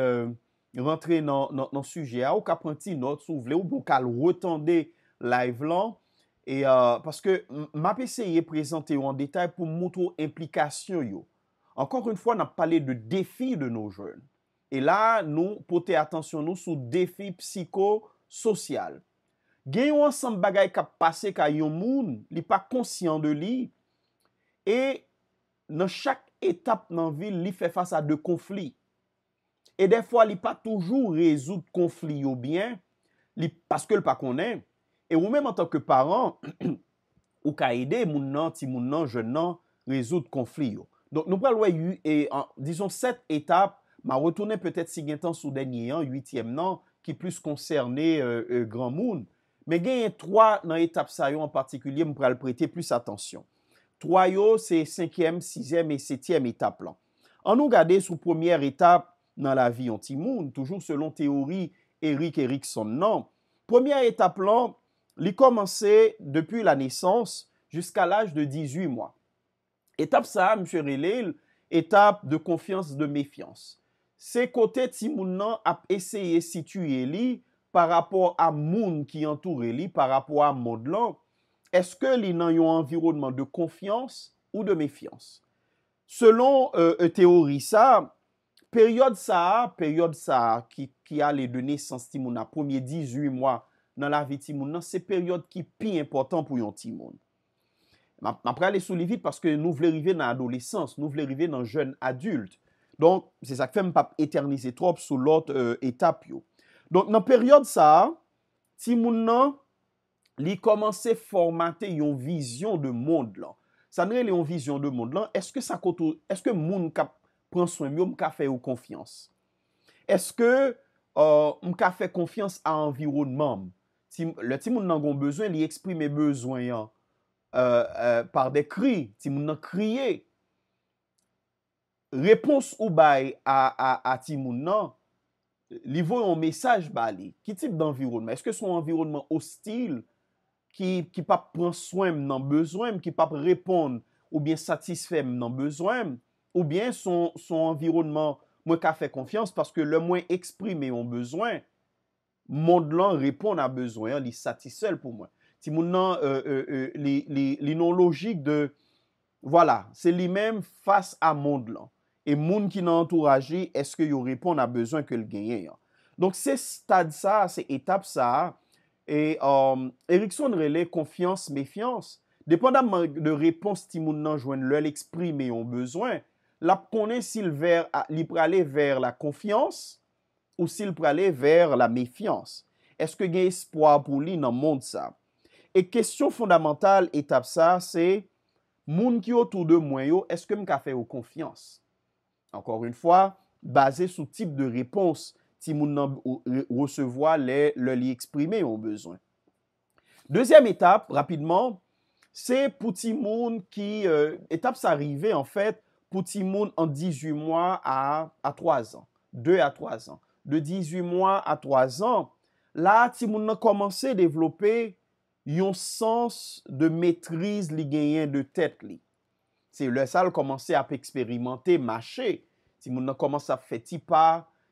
rentre nan suje a ou kap renti not sou vle ou pou bon kal retande live lan. E, paske, map ese ye prezante yo an detay pou moutou implikasyon yo. Ankonk un fwa nan pale de defi de nou joun. E la nou pote atensyon nou sou defi psiko-sosyal. Gen yo an san bagay kap pase ka yon moun, li pa konsyan de li. E, nan chak etap nan vil, li fe fasa de konflik. e de fwa li pa toujou rezout konfliyo byen, li paskel pa konen, e ou menm an tanke paran, ou ka ede [CLEARS THROAT] moun nan, ti moun nan, jen nan, rezout konfliyo. Don nou pral wè yu, e an dison set etap, ma wotounen petèt si gen tan sou denye an, yuityem nan, ki plus konserne euh, euh, gran moun, me gen yon troa nan etap sa yon an patikulye, moun pral prete plus atensyon. Troa yon, se synkyem, sizem, et setyem etap lan. An nou gade sou pwomièr etap, nan la vi yon timoun, toujoun selon teori Erik Eriksson nan, premya etaplan li komanse depi la nesans jiska l aj de 18 mwa. Etap sa, mswe Relay, etap de konfians de mefians. Se kote timoun nan ap eseye situyeli par apor a moun ki antoureli par apor a modlan, eske li nan yon environman de konfians ou de mefians. Selon euh, euh, teori sa, Periode sa a, periode sa a, ki a le dene sans timoun nan pounye 18 mwa nan la vi timoun nan, se periode ki pi important pou yon timoun. Ma pre ale sou li vit paske nou vle rive nan adolesans, nou vle rive nan jen adult. Don, se sak fe m pap eternize trop sou lot etap yo. Don, nan periode sa a, timoun nan, li komanse formate yon vizyon de moun lan. San re yon vizyon de moun lan, eske sa koto, eske moun kap... pren swenm yo mka fè ou konfians. Eske euh, mka fè konfians a envirounman, le ti moun nan goun bezwen li eksprime bezwen yan euh, euh, par de kri, ti moun nan kriye. Repons ou bay a ti moun nan, li voy ou mesaj bali. Ki tip d'envirounman? Eske sou envirounman ostil ki pap pren swenm nan bezwenm, ki pap repon ou bien satisfèm nan bezwenm? Ou byen son environnement mwen ka fè konfians paske lè mwen eksprime yon bezwen, moun dlan repon na bezwen, li sati sel pou mwen. Ti moun nan euh, euh, euh, li non logik de, wala, se li men fase a moun dlan. E moun ki nan entouraje, eske yon repon na bezwen ke l genyen yon. Donk se stade sa, se etap sa, e reksyon re lè konfians, mefians, depan da mwen de repons ti moun nan jwen lè l eksprime yon bezwen, la p konen si li prale ver la konfians ou si li prale ver la mefians. Eske gen espoa pou li nan moun sa? E kestyon fondamental etap sa, se moun ki yo tou de mwen yo, eske m ka fe ou konfians? Ankor un fwa, base sou tip de repons ti moun nan resevoa le li eksprime ou bezwen. Dezyen etap, rapidman, se pou ti moun ki, euh, etap sa rive en fèt, pou ti moun an 18 mwa a 3 an, 2 a 3 an. De 18 mwa a 3 an, la ti moun nan komanse devlope yon sens de metrize li genyen de tet li. Se le sal komanse ap eksperimente mache, ti moun nan komanse ap feti pa,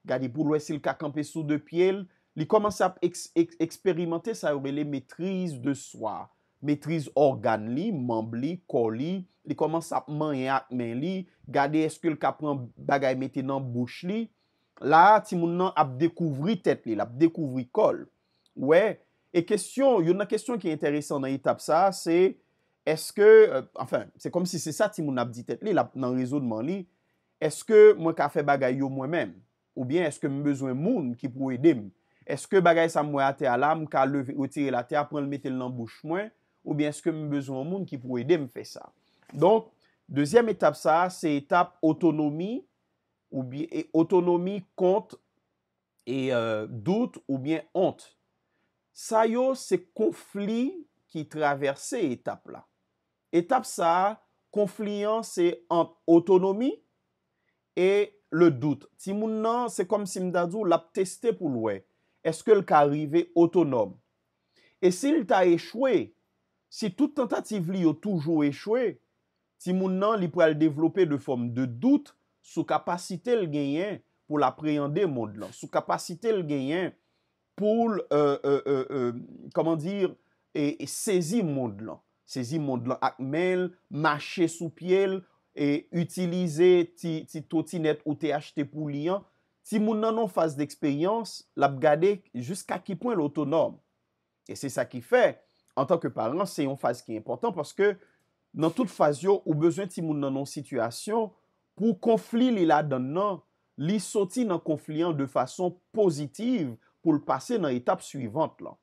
gadi pou lwesil kakanpe sou de piel, li komanse ap eksperimente sa yon metrize de swa. Metriz organ li, mamb li, kol li, li koman sap man yak men li, gade eske l ka pran bagay meti nan bouch li. La, ti moun nan ap dekouvri tet li, ap dekouvri kol. Ouè, e kestyon, yon nan kestyon ki enteresan nan itap sa, se, eske, anfen, se kom si se sa ti moun ap di tet li, nan rezon man li, eske mwen ka fe bagay yo mwen men, ou bien eske mwen bezwen moun ki pou edem. Eske bagay sa mwen ate ala, mwen ka otire la te ap pran meti nan bouch mwen. Ou bien, eske mbezou moun ki pou edem fe sa. Donk, dezyem etap sa, se etap otonomi, ou bien, e, otonomi kont, e, e dout, ou bien, ont. Sa yo, se konfli ki traverse etap la. Etap sa, konfliyan, se antonomi, e le dout. Si moun nan, se kom si mdadou, lap teste pou lwe, eske l ka rive otonom. E se l ta echwe, Si tout tentative li yo toujou e chwe, ti moun nan li pou al devlope de fom de dout sou kapasite l genyen pou l apreyande moun lan. Sou kapasite l genyen pou l sezi moun lan. Sezi moun lan akmel, mache sou piel, e utilize ti totinet ou te achete pou li an. Ti moun nan nou fase de ekspeyans, la b gade jiska ki pwen l otonom. E se sa ki fek, An tanke paran, se yon faz ki important, paske nan tout faz yo, ou bezwen ti moun nan nan situasyon, pou konfli li la dan nan, li soti nan konfliyan de fason pozitiv pou l'pase nan etap suivant lan.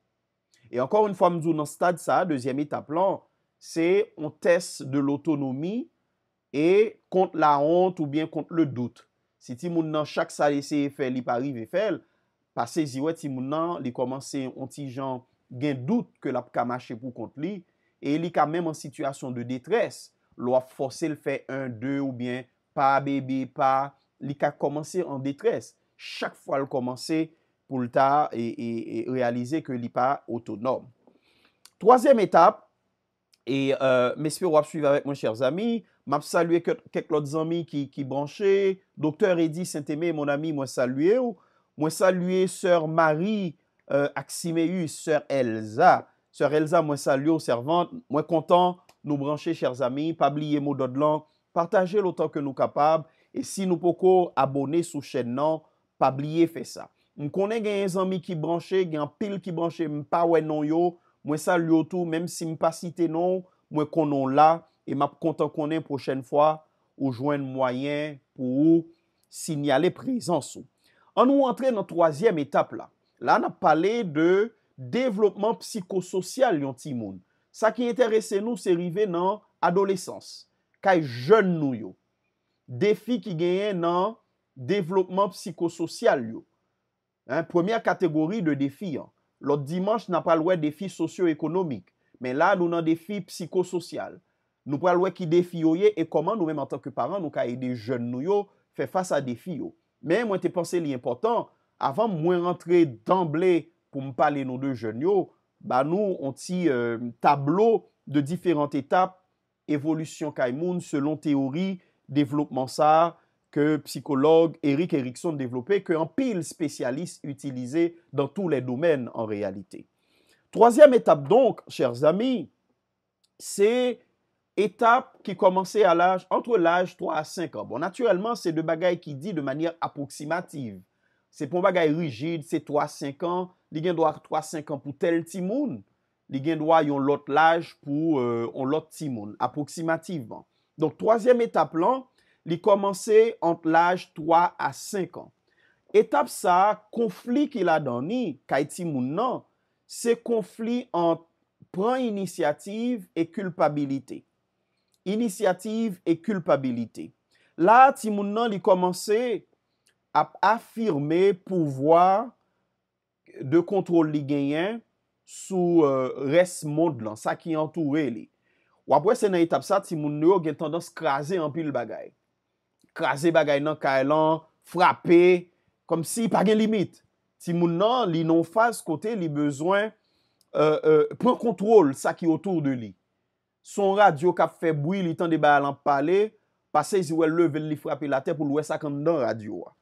E ankor un fwa mzou nan stad sa, dezyem etap lan, se on tes de l'otonomi e kont la hont ou bien kont le dout. Si ti moun nan chak sa lese e fel, li parive e fel, pase ziwe ti moun nan, li komanse yon ti jan gen dout ke l ap kamache pou kont li, e li ka menm an situasyon de detres, l wap fose l fe 1, 2, ou bien pa, bebe, pa, li ka komanse an detres, chak fwa l komanse pou l ta, e realize ke li pa otonom. Troasyem etap, e euh, mespe wap suive avèk mwen chers ami, m ap salye kek l ot zami ki branche, doktèr Edi Saint-Aimé, mon ami, mwen salye ou, mwen salye sèr Marie, Euh, Aksime yu, sèr Elsa Sèr Elsa, mwen salyo servante Mwen kontan nou branche chèr zami Pabliye mou do dlan Partaje loutan ke nou kapab E si nou poko abone sou chèn nan Pabliye fè sa Mwen konen gen yon zami ki branche Gen pil ki branche mpa wè non yo Mwen salyo tou, mwen simpacite non Mwen konon la E mwen kontan konen prochen fwa Ou jwen mwayen pou Sinyale prizansou An nou antre nan troasyem etape la La nan pale de devlopman psiko-sosyal yon ti moun. Sa ki enterese nou se rive nan adolesans. Kay joun nou yo. Defi ki genyen nan devlopman psiko-sosyal yo. Premye kategori de defi yon. Lot dimans nan pale wè defi sosyo-ekonomik. Men la nou nan defi psiko-sosyal. Nou pale wè ki defi yo ye. E koman nou menm an tanke paran nou kaye de joun nou yo. Fè fasa defi yo. Men mwen te pense li important. Avant de rentrer d'emblée pour me parler nos deux jeunes, yo, bah nous on ti euh, tableau de différentes étapes, évolution Kaimoun selon théorie développement ça que psychologue Eric Erikson développé, que pile pile spécialiste utilisé dans tous les domaines en réalité. Troisième étape donc, chers amis, c'est étape qui commençait à l'âge entre l'âge 3 à 5 ans. Bon, naturellement c'est de bagaille qui dit de manière approximative. Se pon bagay rigid, se 3-5 an, li gen do ak 3-5 an pou tel timoun, li gen do a yon lot laj pou euh, yon lot timoun, apoksimativeman. Donk, toazyem etap lan, li komanse ant laj 3-5 an. Etap sa, konflik ila dani, kaj timoun nan, se konflik ant pran inisiyatif e kulpabilite. Inisiyatif e kulpabilite. La, timoun nan, li komanse... ap afirme pouvwa de kontrol li genyen sou euh, res mond lan, sa ki entoure li. Ou apwè se nan etap sa, ti moun nou gen tendans krasè anpil bagay. Krasè bagay nan kailan, frape, kom si pa gen limit. Ti moun nan, li non faz kote li bezwen euh, euh, pre kontrol sa ki otour de li. Son radyo kap feboui li tende ba lan pale, pase zi wè lè ven li frape la te pou lwè sa kand nan radyo wè.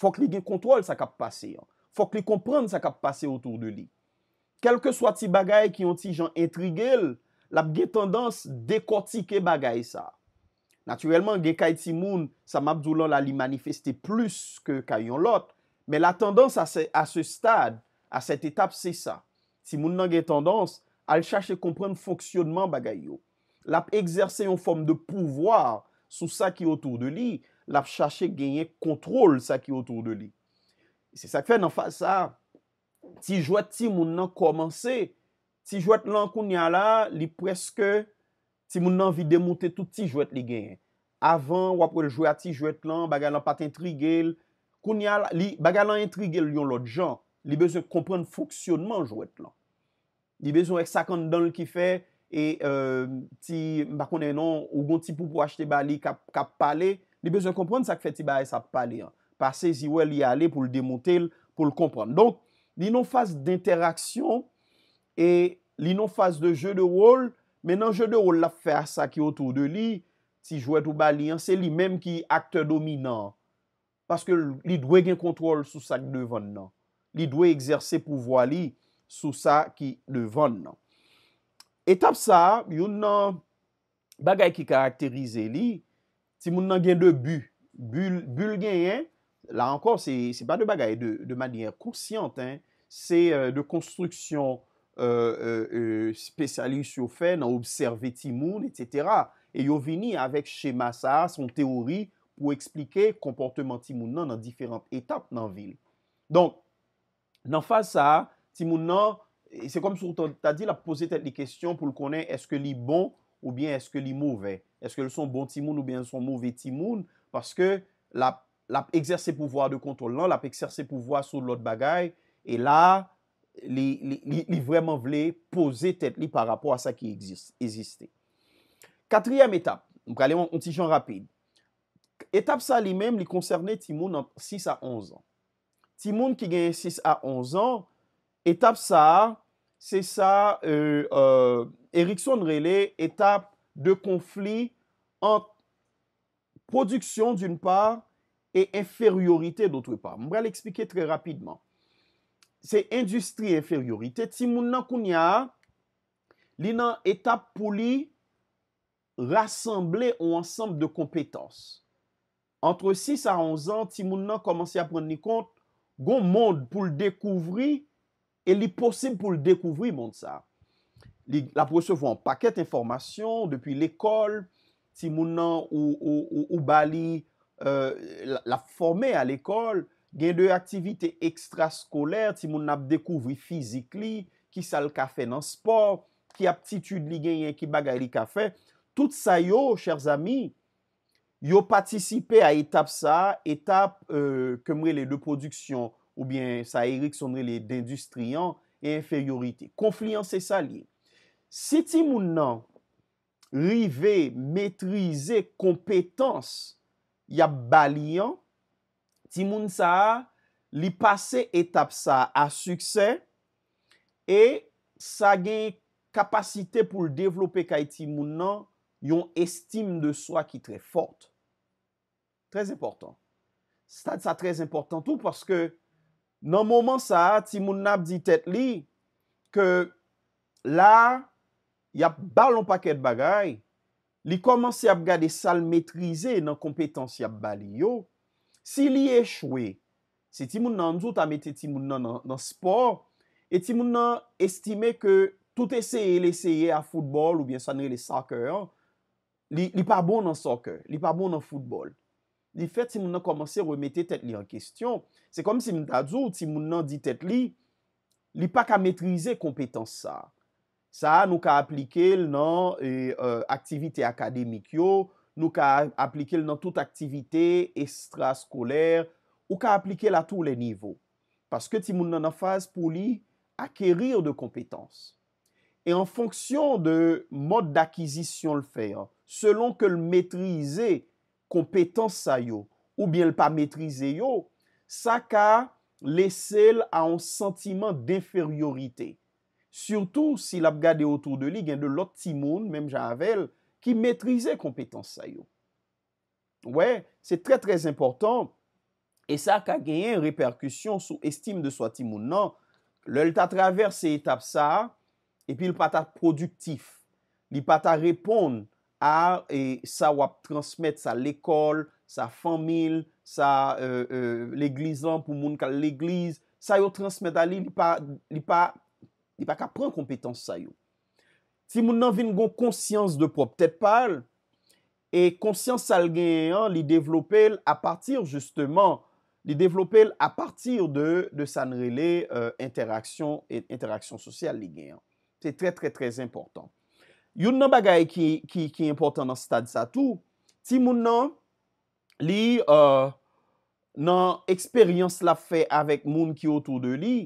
Fok li gen kontrol sa kap pase an. Fok li komprend sa kap pase otou de li. Kelke swa ti bagay ki yon ti jan intrigel, lap gen tendans dekoti ke bagay sa. Natyuellement, gen kay timoun, sa map zoulan la li manifesté plus ke kay yon lot, men la tendans a se stade, a set etap se sa. Timoun nan gen tendans, al chache komprend fonksyonman bagay yo. Lap exerse yon form de pouvoir sou sa ki otou de li, ou sa ki otou de li, laf chache genye kontrol sa ki otou de li. Se sak fe nan fa sa, ti jwet ti moun nan komanse, ti jwet lan koun ya la, li preske ti moun nan vi demoute touti jwet li genye. Avan wapwe jwet ti jwet lan, baga lan pati intrigel, baga lan intrigel yon lot jan, li bezo kompren foksyonman jwet lan. Li bezo ek sakande dan l ki fe, e euh, ti bakone nan, ou gonti pou pou achete ba li kap pale, Li bezon kompran sa k feti bae sa pa li an. Pase zi we li ale pou l demonte l pou l kompran. Donk, li non fase d'interaksyon e li non fase de je de rol, men nan je de rol la fè a sa ki otou de li, si jwè tou ba li an, se li mem ki akte dominant. Paske li dwe gen kontrol sou sa ki devon nan. Li dwe ekserse pou voa li sou sa ki devon nan. Et ap sa, yon nan bagay ki karakterize li, Ti moun nan gen de bu, bu l gen yen, la ankon se pa de bagay, de manyer kousyant, se euh, de konstruksyon euh, euh, spesyalis yo fe nan observe ti moun, etc. E yo vini avek shema sa, son teori, pou eksplike komportement ti moun nan nan diferent etap nan vil. Don, nan fa sa, ti moun nan, se kom sou ta di la pose tet li kestyon pou l konen eske li bon ou bien eske li mouvek. Est-ce que le son bon timoun ou bien le son mouvé timoun? Parce que l'ap exerse pouvoi de kontrol nan, l'ap exerse pouvoi sou l'ot bagay, et la li vreman vle pose tèt li par rapport a sa ki existé. Katriyem etap, mkale mwen kontijan rapide. Etap sa li mèm li konserne timoun an 6 a 11 an. Timoun ki gen 6 a 11 an, etap sa se sa Ericsson rele etap De konflik an produksyon d'un par E inferiorite d'otre par Mwen bre l'ekspike tre rapidman Se industri e inferiorite Ti moun nan koun ya Li nan etap pou li Rasemble ou ansampe de kompetans Antre 6 a 11 an Ti moun nan komanse a pren ni kont Gon moun pou l dekouvri E li posib pou l dekouvri moun sa li la presevou an paket informasyon depi l'ekol, ti moun nan ou bali euh, la formè a l'ekol, gen de aktivite ekstra-skolèr, ti moun nan ap dekouvri fizikli, ki sal kafe nan sport, ki aptitude li gen yen ki bagay li kafe, tout sa yo, chers ami, yo patisipe a etap sa, etap euh, kemre le de produksyon, ou bien sa erik sonre le d'industriyan, e inferiorite. Konfliyansè sa li, Si ti moun nan rive, metrize, kompetans ya baliyan, ti moun sa li pase etap sa a suksen e sa ge kapasite pou l devlope kay ti moun nan yon estime de swa ki tre fort. Trez important. Sa trez important tout parce que nan mounman sa ti moun nan ap ditet li ya balon paket bagay, li komanse ap gade sal metrize nan kompetansi ap bali yo, si li e chwe, se ti moun nan mzou ta mette ti moun nan nan spor, e ti moun nan estime ke tout eseye leseye a foudbol ou bien sanre le bon soccer, li pa bon nan soccer, li pa bon nan foudbol. Li fet ti moun nan komanse remete tet li an kestyon, se kom si moun nan mzou ti moun nan di tet li, li pak a metrize kompetansi sa. Sa nou ka aplike l nan e, e, aktivite akademik yo, nou ka aplike l nan tout aktivite estraskoler, ou ka aplike l a tou le nivou. Paske ti moun nan an faz pou li akeryo de kompetans. E an fonksyon de mod d'akizisyon l fè, selon ke l metrize kompetans sa yo ou bie l pa metrize yo, sa ka lesel a an sentiman deferyoritey. Surtou, s'il ap gade otou de li, gen de lot timoun, menm jan avel, ki metrize kompetans sa yo. Ouè, se tre tre important, e sa ka genyen reperkusyon sou estime de swa timoun nan, lel ta traver se etap sa, epi l pata produktif. Li pata repon a sa wap transmet sa lekol, euh, sa famil, euh, sa leglizan pou moun kal legliz, sa yo transmet a li, li pata, Di pa ka pren kompetans sa yo. Ti moun nan vin goun konsyans de prop, tet pal, e konsyans sal genyan li developel a partir, justeman, li developel a partir de san rele euh, interaksyon sosyal li genyan. Te tre tre tre important. Yon nan bagay ki important nan stad sa tou, ti moun nan, li euh, nan eksperyans la fe avèk moun ki otou de li,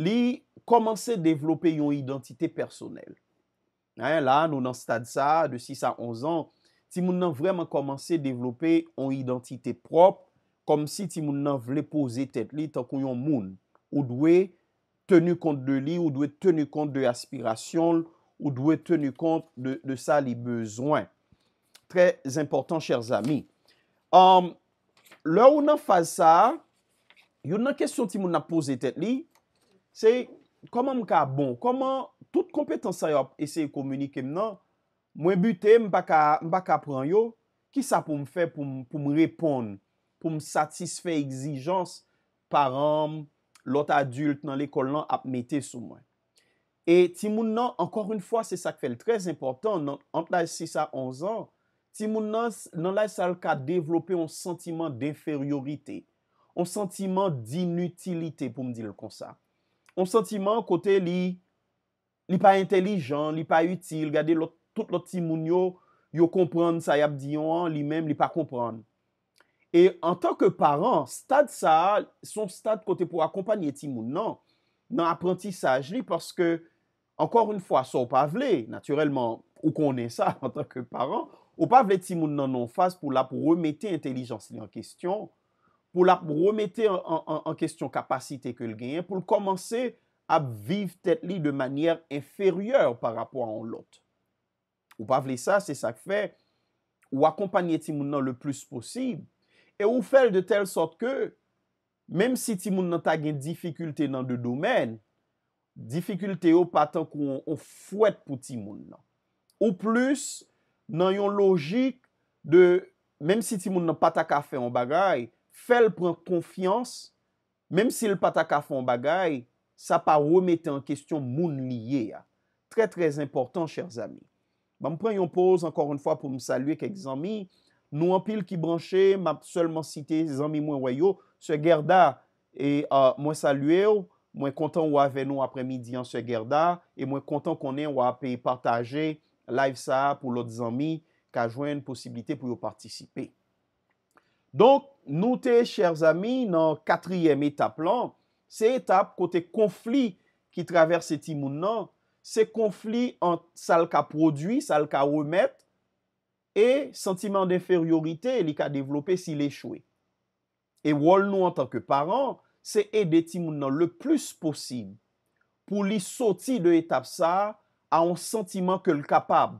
li komanse devlope yon identite personel. La, nou nan stade sa, de 6 a 11 an, ti moun nan vreman komanse devlope yon identite prop, kom si ti moun nan vle pose tet li tankou yon moun, ou dwe tenu kont de li, ou dwe tenu kont de aspirasyon, ou dwe tenu kont de sa li bezwen. Trez important, chers ami. Lò ou nan faz sa, yon nan kesyon ti moun nan pose tet li, sey, Koman m ka bon, koman tout kompetansay ap esey komunike m nan, mwen bute m baka pran yo, ki sa pou m fe pou m repon, pou m satisfe egzijans, param, lota adult nan l'ekol nan ap mete sou mwen. E ti moun nan, ankor un fwa se sak fel trez importan, nan ant laj 6 a 11 an, ti moun nan nan laj sa l ka devlope yon sentiman deferyorite, yon sentiman dinutilite pou m dil kon sa. Non sentiman kote li pa intelijan, li pa util, gade tout lot ti moun yo yon kompran sa yap diyon an, li men li pa kompran. En tanke paran, stat sa son stat kote pou akompanyi ti moun nan, nan aprentisaj li, paske ankor un fwa sa ou pa vle, naturelman ou konen sa en tanke paran, ou pa vle ti moun nan nan fase pou remete intelijans li an kestyon. pou la remete an kestyon kapasite ke l genyen, pou l komanse ap viv tet li de manyer inferyor par rapwa an lot. Ou pa vle sa, se sak fe, ou akompanye ti moun nan le plus posib, e ou fel de tel sot ke, mem si ti moun nan ta gen difikulte nan de domen, difikulte yo patan kou ou fwet pou ti moun nan. Ou plus, nan yon logik de, mem si ti moun nan pata kafe an bagay, Fèl pran konfians, mèm si l pataka fon bagay, sa pa remete an kestyon moun miye ya. Trè trè important, chèr zami. Mwen pre yon poz ankor an fwa pou m salye kek zami, nou an pil ki branche, m ap selman cite zami mwen wè yo, sè gerda, e, mwen salye ou, mwen kontan wè avè nou apre midyan sè gerda, e mwen kontan konen wè apè e partaje live sa pou lot zami, ka jwen posibilite pou yo partisipe. Donk nou te, chers ami, nan katriyem etaplan, se etape kote konfli ki traverse timoun nan, se konfli an sal ka prodwi, sal ka remet, e sentimen d'inferiorite li ka devlope si le chwe. E wol nou an tanke paran, se ede timoun nan le plus posib pou li soti de etape sa an sentimen ke li kapab,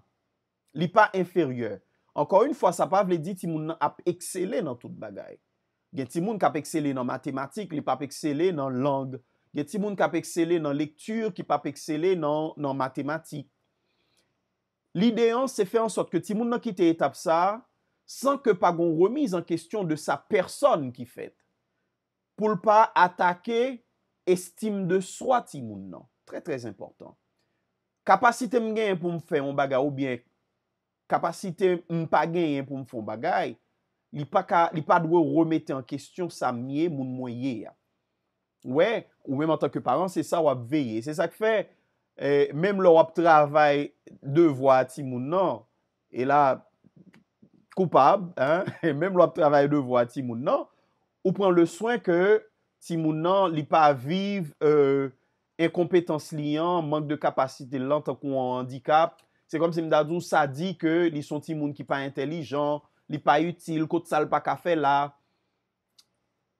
li pa inferyor. Ankon yon fwa, sa pa vle di ti moun ap eksele nan tout bagay. Gen ti moun kap eksele nan matematik, li pap eksele nan lang. Gen ti moun kap eksele nan lektur, ki pap eksele nan matematik. Li deyon, se fè an sot ke ti moun nan ki te etap sa, san ke pa goun remiz an kestyon de sa person ki fèt. Poul pa atake, estime de swa ti moun nan. Trè trè importan. Kapasite mgen pou m fè yon bagay oubyek, kapasite mpa gen yon pou mfo bagay, li pa dwe ou remete an kestyon sa miye moun mwenye ya. Ou e, ou menm an tanke paran, se sa wap veye. Se sa kfe, menm lor wap travay devwa ti moun nan, e la, koupab, [LAUGHS] e menm lor wap travay devwa ti moun nan, ou pren le swen ke, ti moun nan, li pa aviv, e, enkompetans euh, li an, mank de kapasite lan tanke ou an handikap, Se kom se mdadou sa di ke li son ti moun ki pa intelijan, li pa yutil, kote sal pa kafe la.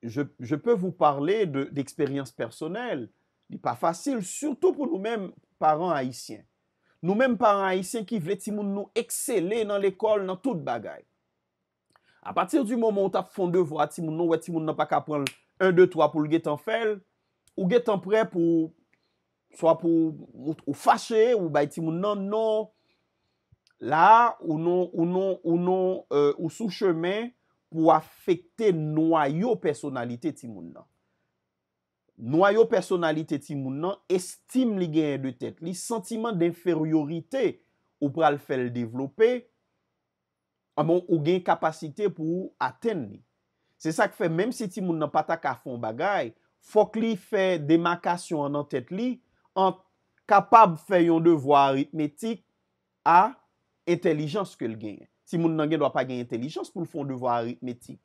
Je pe vous parle d'eksperyans personel. Li pa fasil, surtout pou nou menm paran haisyen. Nou menm paran haisyen ki vle ti moun nou eksele nan l'ekol, nan tout bagay. A patir di moun moun tap fonde vwa ti moun nou, wè ti moun nan pa ka pran 1, 2, 3 pou lge tan fel. Ou gen tan pre pou fache ou bay ti moun nan nan. La ou nou non, non, non, euh, sou chemen pou afekte noyo personalite ti moun nan. Noyo personalite ti moun nan estime li genye de tèt li, sentimen denferiorite ou pral fèl devlopè, amon ah ou genye kapasite pou atèn li. Se sa k fè, mèm si ti moun nan patak a fon bagay, fòk li fè demakasyon an an tèt li, an kapab fè yon devwa aritmetik a entelijans ke l genye. Ti moun nan genye dwa pa genye entelijans pou l fon devwa aritmetik.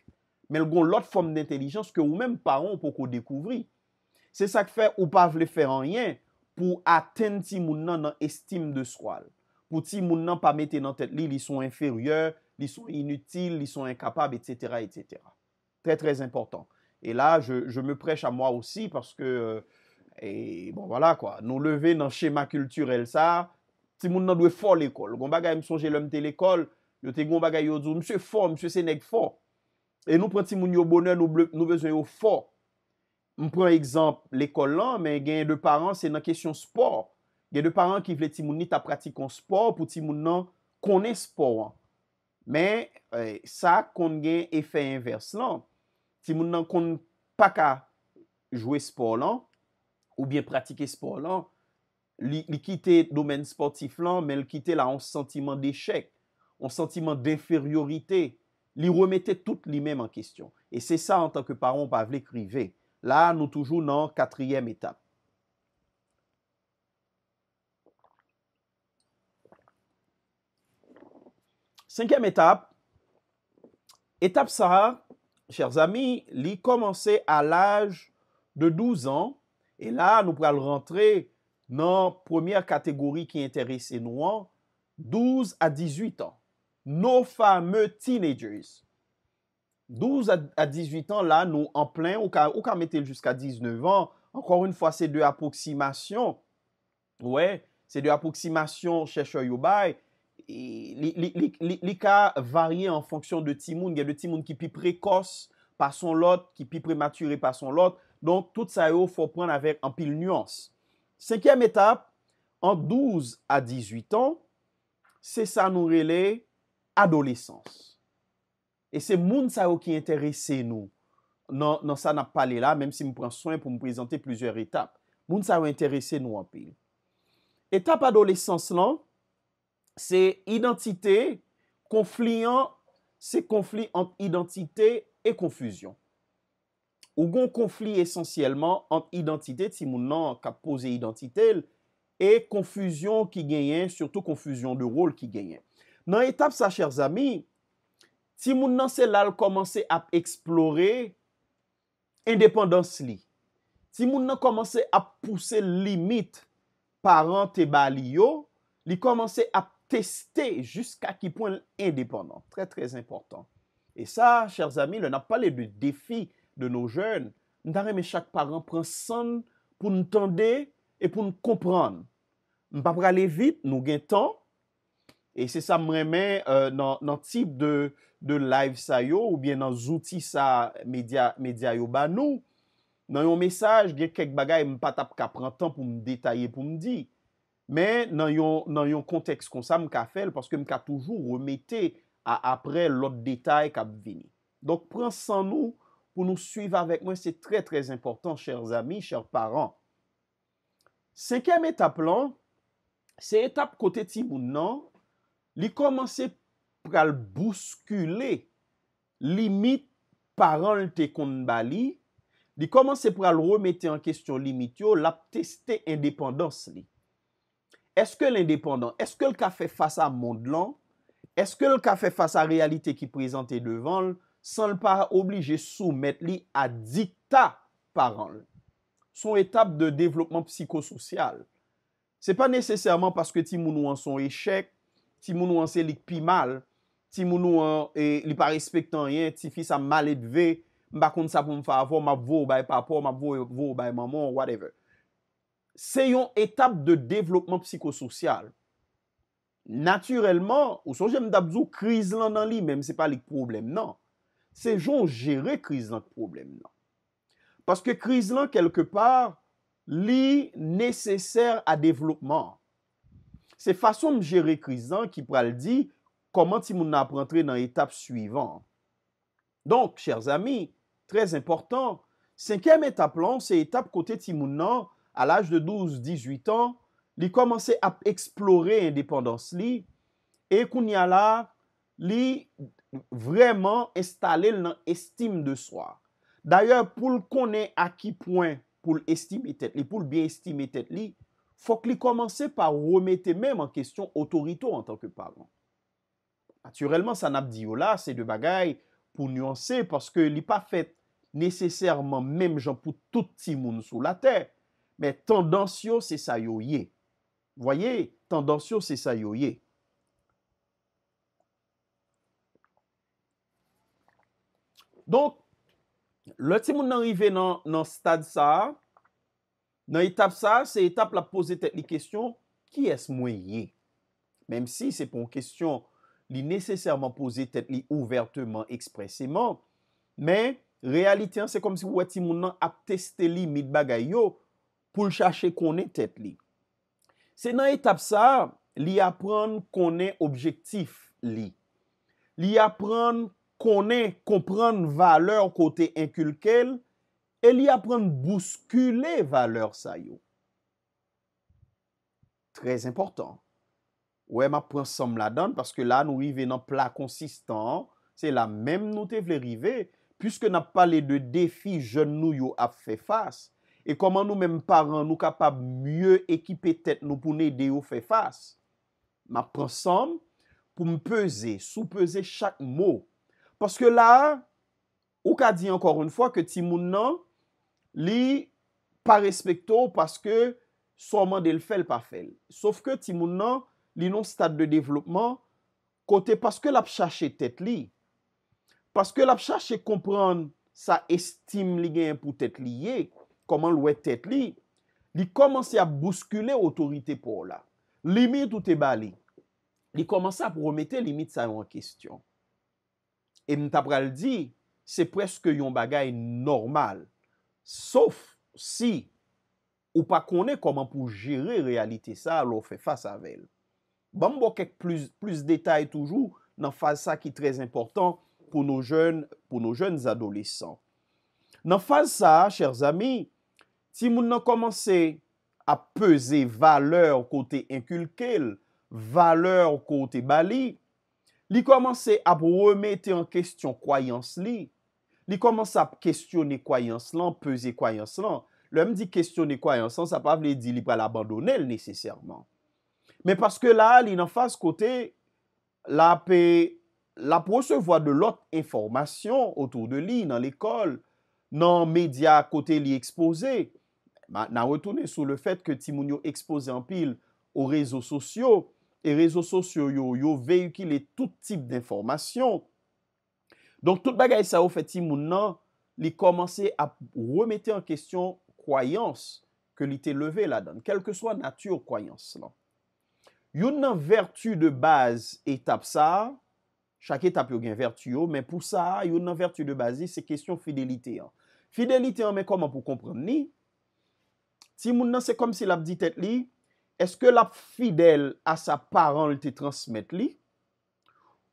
Men l gon lot fom d'entelijans ke ou menm paran pou kou dekouvri. Se sa k fe ou pa vle fè an ryen pou aten ti moun nan nan estim de swal. Pou ti moun nan pa mette nan tet li, li son inferyeur, li son inutil, li son enkapab, etc. Trè trè importan. E la, je me preche a mwa osi, parce ke... Euh, bon, wala kwa. Non leve nan chema kulturel sa... Ti moun nan dwe fò l'ekol. Gon baga yon sonje lèm te l'ekol, yo te gon baga yon zoun, msè fò, msè sè nèk fò. E nou pren ti moun yo bonè, nou bezwen yo fò. Mwen pren ekzamp l'ekol lan, men gen yon dwe paran, se nan kesyon sport. Gen dwe paran ki vle ti moun ni ta pratikon sport, pou ti moun nan konen sport. Men e, sa kon gen efè inverse lan. Ti moun nan konen pa ka jwè sport lan, ou bien pratike sport lan, Il quittait le domaine sportif mais mais li là la sentiment d'échec, d'échec, un sentiment Il li remettait tout lui-même en kestyon. E se sa an tanke paron pa Là, nous sommes toujours dans la quatrième étape. Cinquième étape, étape ça, chers amis, il commençait à l'âge de 12 ans. Et là, nous le rentrer nan premye kategori ki enterese nou an, 12 a 18 an. Non fame teenagers. 12 a 18 an la nou an plen, ou ka metel jusqu a 19 an, ankor un fwa se de apoksimasyon, we, se de apoksimasyon chèche yo bay, li ka varye an fonksyon de timoun, gen de timoun ki pi prekos pa son lot, ki pi premature pa son lot, donk tout sa yo fwo pran avèk an pil nuans. Sekyem etap, an 12 a 18 an, se sa nou rele adolesans. E se moun sa ou ki enterese nou nan sa nap pale la, menm si moun pren soyn pou moun prezante plusieurs etap, moun sa ou enterese nou an pi. Etap adolesans lan, se identite konflian, se konflit an identite e konfuzyon. Ou gon konflit esensyelman an identite ti moun nan kap pose identitel e konfuzyon ki genyen, surtout konfuzyon de rol ki genyen. Nan etap sa, chers ami, ti moun nan sel al komanse ap eksplore indepandans li. Ti moun nan komanse ap pouse limit parante baliyo, li komanse ap teste jiska ki pon indepandans. Trè trè importan. E sa, chers ami, le nan pale de defi de nou jen, nou tarè men chak paran pransan pou nou tende e pou nou kompran. Mpap prale vit, nou gen tan, e se sa mremen nan tip de live sayo ou bien nan zouti sa media yo ban nou, nan yon mesaj, gen kek bagay mpata pou ka pran tan pou m detaye pou m di, men nan yon konteks kon sa m ka fel, paske m ka toujou remete apre lot detaye ka bveni. Donk pransan nou pou nou suiv avèk mwen se trè trè important, chèr zami, chèr paran. Senkem etap lan, se etap kote ti moun nan, li komanse pral bouskule, li mit paran lte kon bali, li komanse pral remete an kestyon li mit yo, lap testè indépendans li. Eske l'indépendans, eske l ka fè fasa moun lan, eske l ka fè fasa realite ki prezante devan l, San l pa oblije sou met li a dik ta paran. Son etap de devlopman psikosocial. Se pa neseserman paske ti mounou an son echek, ti mounou an se lik pi mal, ti mounou an e, li pa respek tan yen, ti fi sa mal et ve, mba kont sa pou mfa apor, mba vwo bay papor, mba vwo bay maman, whatever. Se yon etap de devlopman psikosocial. Naturelman, ou son jem dabzou kriz lan nan li, menm se pa lik problem nan. Se joun jere kriz lan k problem lan. Paske kriz lan kelke par li neseser a devlopman. Se fason jere kriz lan ki pral di, koman ti moun nan ap rentre nan etap suivan. Donk, chers ami, trez importan, senkem etap lan se etap kote ti moun nan, al aj de 12-18 an, li komanse ap eksplore independans li, e koun ya la, li... Vreman estalè l nan estime de swa D'ayon pou l konè a ki poin pou l estime etet li Pou l bi estime etet li Fok li komanse pa remete mèm an kestyon otorito an tanke pavan Naturelman san ap diyo la se de bagay pou nyansè Paske li pa fèt nesesèrman mèm jan pou touti moun sou la tè Mè tendansyo se sa yo ye Voye, tendansyo se sa yo ye Donk, lè ti moun nan rive nan stad sa, nan etap sa, se etap la pose tet li kestyon, ki es mwenye? Mem si se pon kestyon li neseserman pose tet li ouverteman, ekspresyman, men, realityan, se kom si wè ti moun nan ap testeli mit bagay yo, pou l chache konen tet li. Se nan etap sa, li apren konen objektif li. Li apren konen. konen komprende valeur kote inkulkel, e li aprenne bouskule valeur sa yo. Trez important. Ouè, ma prensam la dan, paske la nou i venan pla konsistan, se la menm nou te vle rive, pyske nan pale de defi jen nou yo ap fe fas, e koman nou menm paran nou kapap mye ekipe tet nou pou ne de yo fe fas, ma prensam pou mpeze, soupeze chak mou, Paske la, ou ka di ankor un fwa ke ti moun nan, li pa respekto paske son mandel fel pa fel. Sof ke ti moun nan, li non stat de devlopman, kote paske la pchache tet li. Paske la pchache se kompran sa estime li gen pou tet li ye, koman lwet tet li, li komanse a buskule otorite pou la. Limit ou te bali. Li komanse a promette limit sa yon kestyon. Et nou ta pral di, se preske yon bagay normal. Sof si ou pa konen koman pou jere realite sa, lou fe fasa vel. Bambo kek plus detay toujou nan fasa ki trez important pou nou jen, pou nou jen zadole san. Nan fasa, chers ami, si moun nan komanse apese valeur kote inkulkel, valeur kote bali, Li komanse ap ou remete an kestyon kwayans li, li komanse ap kestyone kwayans lan, pese kwayans lan, lèm di kestyone kwayans lan, sa pa vle di li pral abandone l nese serman. Men paske la, li nan fase kote, la pe, la pwose vwa de lot informasyon otou de li nan l'ekol, nan media kote li ekspose, nan wotounen sou le fet ke ti moun yo ekspose an pil ou rezo sosyo, E rezo sosyo yo, yo veyu ki le tout tip d'informasyon. Donk tout bagay sa ou fè ti moun nan, li komanse a remete an kestyon kwayans ke li te leve la dan. Kelke swa natyo kwayans lan. Yon nan vertu de baz etap sa, chak etap yo gen vertu yo, men pou sa, yon nan vertu de baz li, se kestyon fidelite an. Fidelite an men koman pou kompran ni? Ti moun nan se kom se la bdi tet li? Eske la fidel a sa paran l te transmet li?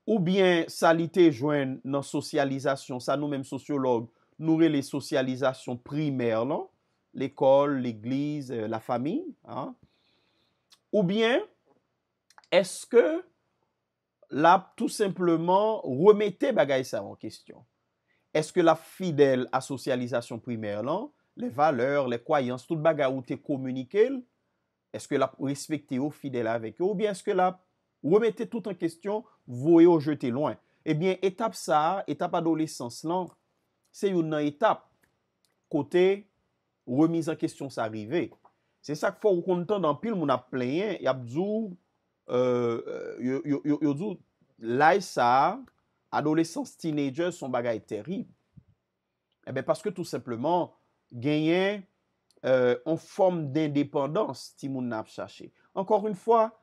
Ou bien sa li te jwen nan sosyalizasyon, sa nou menm sosyolog, nou re le sosyalizasyon primer lan? Non? L'ekol, l'igliz, la fami? Ou bien eske la tout simplement remete bagay sa an kestyon? Eske la fidel a sosyalizasyon primer lan? Non? Le valeur, le kwayans, tout bagay ou te komunike l? Eske la respekte yo, fidele avek yo, ou bien eske la remete tout an kestyon, vou yo jete loin. Ebyen, etap sa, etap adolescence lan, se yon nan etap, kote remize an kestyon sa rive. Se sak fwa wakon tan dan pil moun ap plenye, yap zou yon zou lai sa, adolescence, teenagers, son bagay terib. Ebyen, eh paske tout sepleman, genyen, Euh, en forme d'indépendance Timoun Napchaché. Encore une fois,